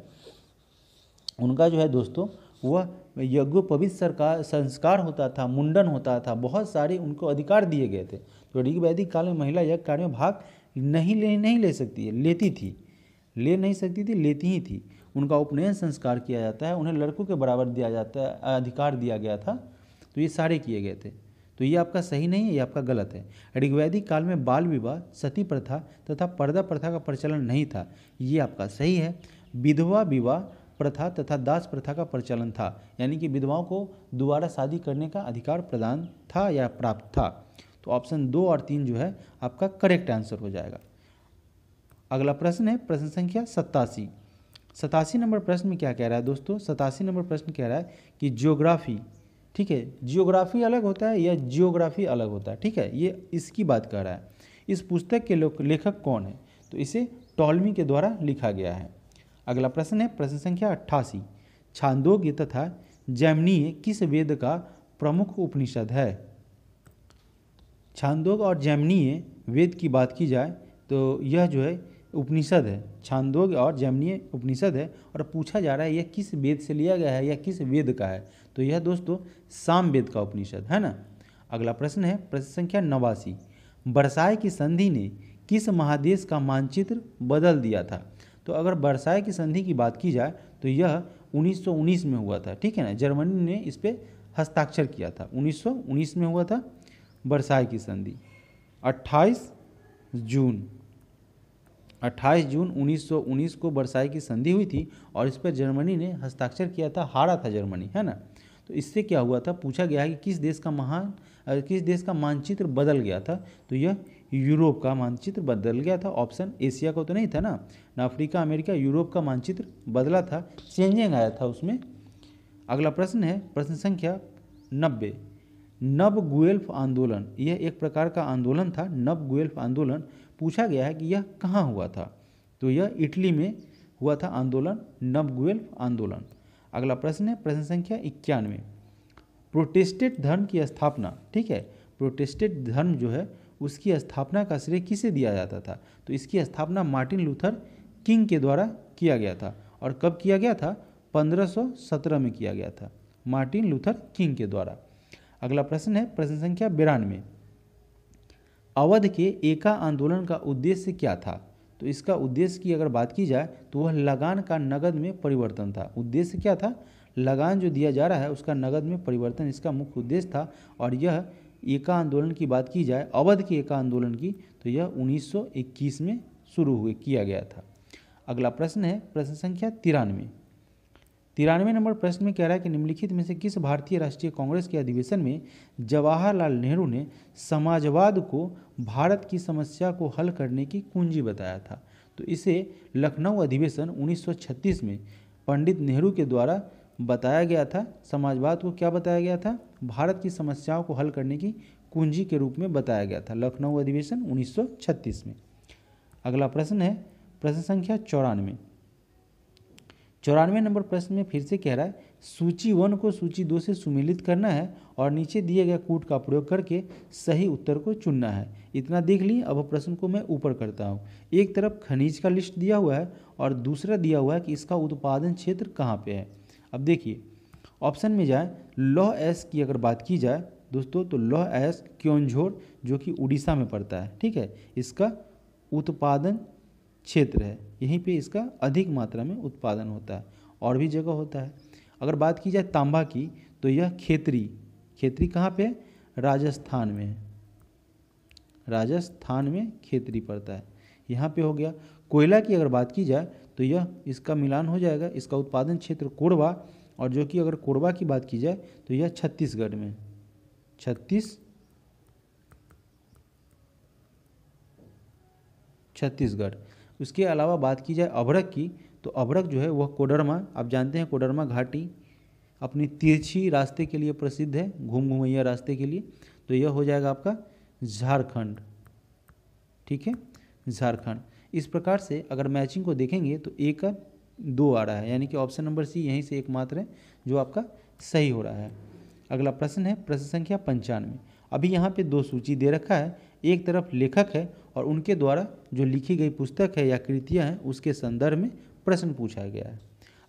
उनका जो है दोस्तों वह यज्ञोपवित सरकार संस्कार होता था मुंडन होता था बहुत सारे उनको अधिकार दिए गए थे तो ऋग वैदिक काल में महिला यज्ञ कार्य में भाग नहीं ले नहीं ले सकती है लेती थी ले नहीं सकती थी लेती ही थी उनका उपनयन संस्कार किया जाता है उन्हें लड़कों के बराबर दिया जाता है अधिकार दिया गया था तो ये सारे किए गए थे तो ये आपका सही नहीं है ये आपका गलत है ऋग्वैदिक काल में बाल विवाह सती प्रथा तथा पर्दा प्रथा का प्रचलन नहीं था ये आपका सही है विधवा विवाह प्रथा तथा दास प्रथा का प्रचलन था यानी कि विधवाओं को दोबारा शादी करने का अधिकार प्रदान था या प्राप्त था तो ऑप्शन दो और तीन जो है आपका करेक्ट आंसर हो जाएगा अगला प्रश्न है प्रश्न संख्या सत्तासी सतासी नंबर प्रश्न में क्या कह रहा है दोस्तों सतासी नंबर प्रश्न कह रहा है कि जियोग्राफी ठीक है जियोग्राफी अलग होता है या जियोग्राफी अलग होता है ठीक है ये इसकी बात कर रहा है इस पुस्तक के लेखक कौन है तो इसे टॉलमी के द्वारा लिखा गया है अगला प्रश्न है प्रश्न संख्या अट्ठासी छांदोग्य तथा जैमनीय किस वेद का प्रमुख उपनिषद है छांदोग और जैमनीय वेद की बात की जाए तो यह जो है उपनिषद है छांदोग और जैमनीय उपनिषद है और पूछा जा रहा है यह किस वेद से लिया गया है या किस वेद का है तो यह दोस्तों साम वेद का उपनिषद है ना अगला प्रश्न है प्रश्न संख्या नवासी बरसाए की संधि ने किस महादेश का मानचित्र बदल दिया था तो अगर बरसाए की संधि की बात की जाए तो यह 1919 में हुआ था ठीक है ना जर्मनी ने इस पर हस्ताक्षर किया था 1919 में हुआ था बरसाए की संधि 28 जून 28 जून 1919 को बरसाई की संधि हुई थी और इस पर जर्मनी ने हस्ताक्षर किया था हारा था जर्मनी है ना तो इससे क्या हुआ था पूछा गया है कि किस देश का महान किस देश का मानचित्र बदल गया था तो यह यूरोप का मानचित्र बदल गया था ऑप्शन एशिया का तो नहीं था ना ना अफ्रीका अमेरिका यूरोप का मानचित्र बदला था चेंजिंग आया था उसमें अगला प्रश्न है प्रश्न संख्या नब्बे नव गुएल्फ आंदोलन यह एक प्रकार का आंदोलन था नव गुएल्फ आंदोलन पूछा गया है कि यह कहाँ हुआ था तो यह इटली में हुआ था आंदोलन नव गुएल्फ आंदोलन अगला प्रश्न है प्रश्न संख्या इक्यानवे प्रोटेस्टेड धर्म की स्थापना ठीक है प्रोटेस्टेड धर्म जो है उसकी स्थापना का श्रेय किसे दिया जाता था तो इसकी स्थापना मार्टिन लूथर किंग के द्वारा किया गया था और कब किया गया था 1517 में किया गया था मार्टिन लूथर किंग के द्वारा अगला प्रश्न है प्रश्न संख्या बिरानवे अवध के एका आंदोलन का उद्देश्य क्या था तो इसका उद्देश्य की अगर बात की जाए तो वह लगान का नगद में परिवर्तन था उद्देश्य क्या था लगान जो दिया जा रहा है उसका नगद में परिवर्तन इसका मुख्य उद्देश्य था और यह एका आंदोलन की बात की जाए अवध के एका आंदोलन की तो यह 1921 में शुरू हुए किया गया था अगला प्रश्न है प्रश्न संख्या तिरानवे तिरानवे नंबर प्रश्न में कह रहा है कि निम्नलिखित में से किस भारतीय राष्ट्रीय कांग्रेस के अधिवेशन में जवाहरलाल नेहरू ने समाजवाद को भारत की समस्या को हल करने की कुंजी बताया था तो इसे लखनऊ अधिवेशन उन्नीस में पंडित नेहरू के द्वारा बताया गया था समाजवाद को क्या बताया गया था भारत की समस्याओं को हल करने की कुंजी के रूप में बताया गया था लखनऊ अधिवेशन उन्नीस में अगला प्रश्न है प्रश्न संख्या चौरानवे चौरानवे नंबर प्रश्न में फिर से कह रहा है सूची वन को सूची दो से सुमिलित करना है और नीचे दिए गए कूट का प्रयोग करके सही उत्तर को चुनना है इतना देख ली अब प्रश्न को मैं ऊपर करता हूँ एक तरफ खनिज का लिस्ट दिया हुआ है और दूसरा दिया हुआ है कि इसका उत्पादन क्षेत्र कहाँ पे है अब देखिए ऑप्शन में जाए लौह एस की अगर बात की जाए दोस्तों तो लौह अयस्क क्योंझोर जो कि उड़ीसा में पड़ता है ठीक है इसका उत्पादन क्षेत्र है यहीं पे इसका अधिक मात्रा में उत्पादन होता है और भी जगह होता है अगर बात की जाए तांबा की तो यह खेतरी खेतरी कहाँ पे राजस्थान में राजस्थान में खेतरी पड़ता है यहाँ पे हो गया कोयला की अगर बात की जाए तो यह इसका मिलान हो जाएगा इसका उत्पादन क्षेत्र कोरबा और जो कि अगर कोरबा की बात की जाए तो यह छत्तीसगढ़ में छत्तीस छत्तीसगढ़ उसके अलावा बात की जाए अभ्रक की तो अभ्रक जो है वह कोडरमा आप जानते हैं कोडरमा घाटी अपनी तिरछी रास्ते के लिए प्रसिद्ध है घूम घुमैया रास्ते के लिए तो यह हो जाएगा आपका झारखंड ठीक है झारखंड इस प्रकार से अगर मैचिंग को देखेंगे तो एक दो आ रहा है यानी कि ऑप्शन नंबर सी यहीं से एकमात्र है जो आपका सही हो रहा है अगला प्रश्न है प्रश्न संख्या पंचानवे अभी यहाँ पे दो सूची दे रखा है एक तरफ लेखक है और उनके द्वारा जो लिखी गई पुस्तक है या कृतियाँ हैं उसके संदर्भ में प्रश्न पूछा गया है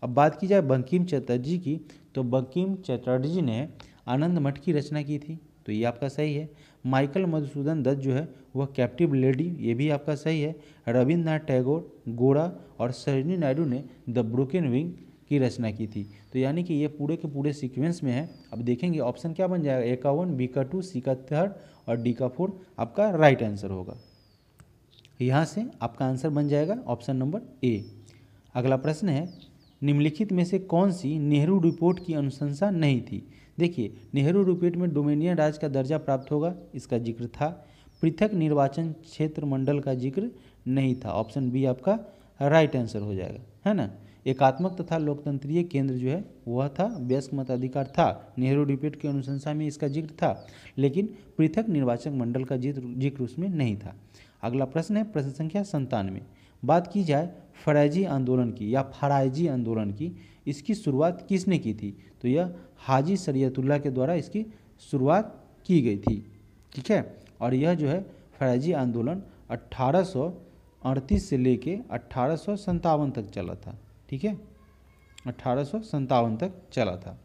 अब बात की जाए बंकिम चटर्जी की तो बंकिम चटर्जी ने आनंद मठ की रचना की थी तो ये आपका सही है माइकल मधुसूदन दत्त जो है वह कैप्टिव लेडी ये भी आपका सही है रविन्द्रनाथ टैगोर गोरा और सरोजनी नायडू ने द ब्रोकन विंग की रचना की थी तो यानी कि ये पूरे के पूरे सीक्वेंस में है अब देखेंगे ऑप्शन क्या बन जाएगा एकावन बी का टू सी का थर्ड और डी का फोर आपका राइट आंसर होगा यहाँ से आपका आंसर बन जाएगा ऑप्शन नंबर ए अगला प्रश्न है निम्नलिखित में से कौन सी नेहरू रिपोर्ट की अनुशंसा नहीं थी देखिए नेहरू रिपीट में डोमेनियन राज का दर्जा प्राप्त होगा इसका जिक्र था पृथक निर्वाचन क्षेत्र मंडल का जिक्र नहीं था ऑप्शन बी आपका राइट आंसर हो जाएगा है ना एकात्मक तथा लोकतंत्रीय केंद्र जो है वह था व्यस्क मताधिकार था नेहरू रिपीट की अनुशंसा में इसका जिक्र था लेकिन पृथक निर्वाचक मंडल का जिक्र जिक्र उसमें नहीं था अगला प्रश्न है प्रश्न संख्या संतानवे बात की जाए फराइजी आंदोलन की या फराइजी आंदोलन की इसकी शुरुआत किसने की थी तो यह हाजी सरयतुल्ला के द्वारा इसकी शुरुआत की गई थी ठीक है और यह जो है फैजी आंदोलन अट्ठारह से लेके अट्ठारह तक चला था ठीक है अट्ठारह तक चला था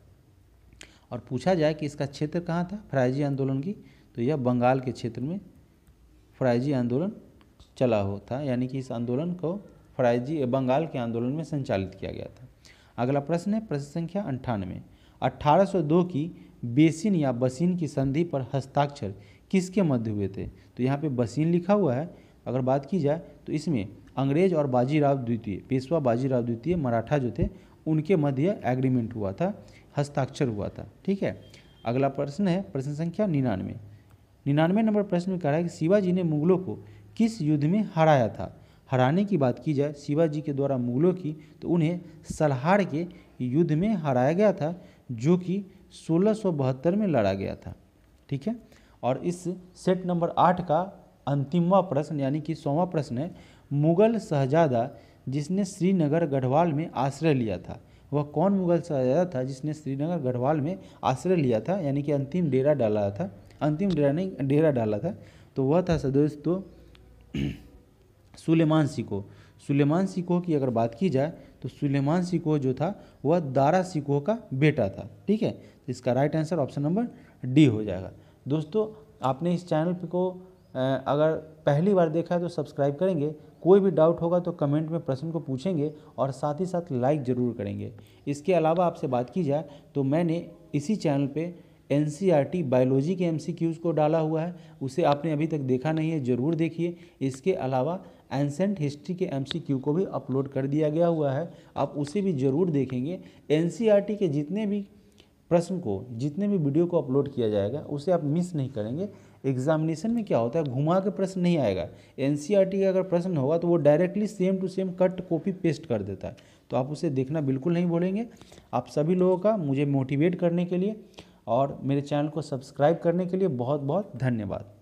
और पूछा जाए कि इसका क्षेत्र कहाँ था फ्राइजी आंदोलन की तो यह बंगाल के क्षेत्र में फ्राइजी आंदोलन चला हो था यानी कि इस आंदोलन को फराइजी बंगाल के आंदोलन में संचालित किया गया था अगला प्रश्न है प्रश्न संख्या अंठानवे 1802 की बेसिन या बसीन की संधि पर हस्ताक्षर किसके मध्य हुए थे तो यहाँ पे बसीन लिखा हुआ है अगर बात की जाए तो इसमें अंग्रेज और बाजीराव द्वितीय पेशवा बाजीराव द्वितीय मराठा जो थे उनके मध्य एग्रीमेंट हुआ था हस्ताक्षर हुआ था ठीक है अगला प्रश्न है प्रश्न संख्या निन्यानवे निन्यानवे नंबर प्रश्न में कह रहा है कि शिवाजी ने मुगलों को किस युद्ध में हराया था हराने की बात की जाए शिवाजी के द्वारा मुगलों की तो उन्हें सलहार के युद्ध में हराया गया था जो कि सोलह में लड़ा गया था ठीक है और इस सेट नंबर आठ का अंतिमवा प्रश्न यानी कि सौवा प्रश्न है मुगल शहजादा जिसने श्रीनगर गढ़वाल में आश्रय लिया था वह कौन मुगल शहजादा था जिसने श्रीनगर गढ़वाल में आश्रय लिया था यानी कि अंतिम डेरा डाला था अंतिम डेरा नहीं डेरा डाला था तो वह था दोस्तों सुलेमान सिको सुलेमान सिको की अगर बात की जाए तो सुलेमान सिकोह जो था वह दारा सिकोह का बेटा था ठीक है तो इसका right answer option number D हो जाएगा दोस्तों आपने इस चैनल को अगर पहली बार देखा है तो सब्सक्राइब करेंगे कोई भी डाउट होगा तो कमेंट में प्रश्न को पूछेंगे और साथ ही साथ लाइक ज़रूर करेंगे इसके अलावा आपसे बात की जाए तो मैंने इसी चैनल पे एन बायोलॉजी e के एम को डाला हुआ है उसे आपने अभी तक देखा नहीं है ज़रूर देखिए इसके अलावा एंसेंट हिस्ट्री के एमसीक्यू को भी अपलोड कर दिया गया हुआ है आप उसे भी ज़रूर देखेंगे एनसीईआरटी e के जितने भी प्रश्न को जितने भी वीडियो को अपलोड किया जाएगा उसे आप मिस नहीं करेंगे एग्जामिनेशन में क्या होता है घुमा के प्रश्न नहीं आएगा एन e का अगर प्रश्न होगा तो वो directly same to same cut copy paste कर देता है तो आप उसे देखना बिल्कुल नहीं बोलेंगे आप सभी लोगों का मुझे मोटिवेट करने के लिए और मेरे चैनल को सब्सक्राइब करने के लिए बहुत बहुत धन्यवाद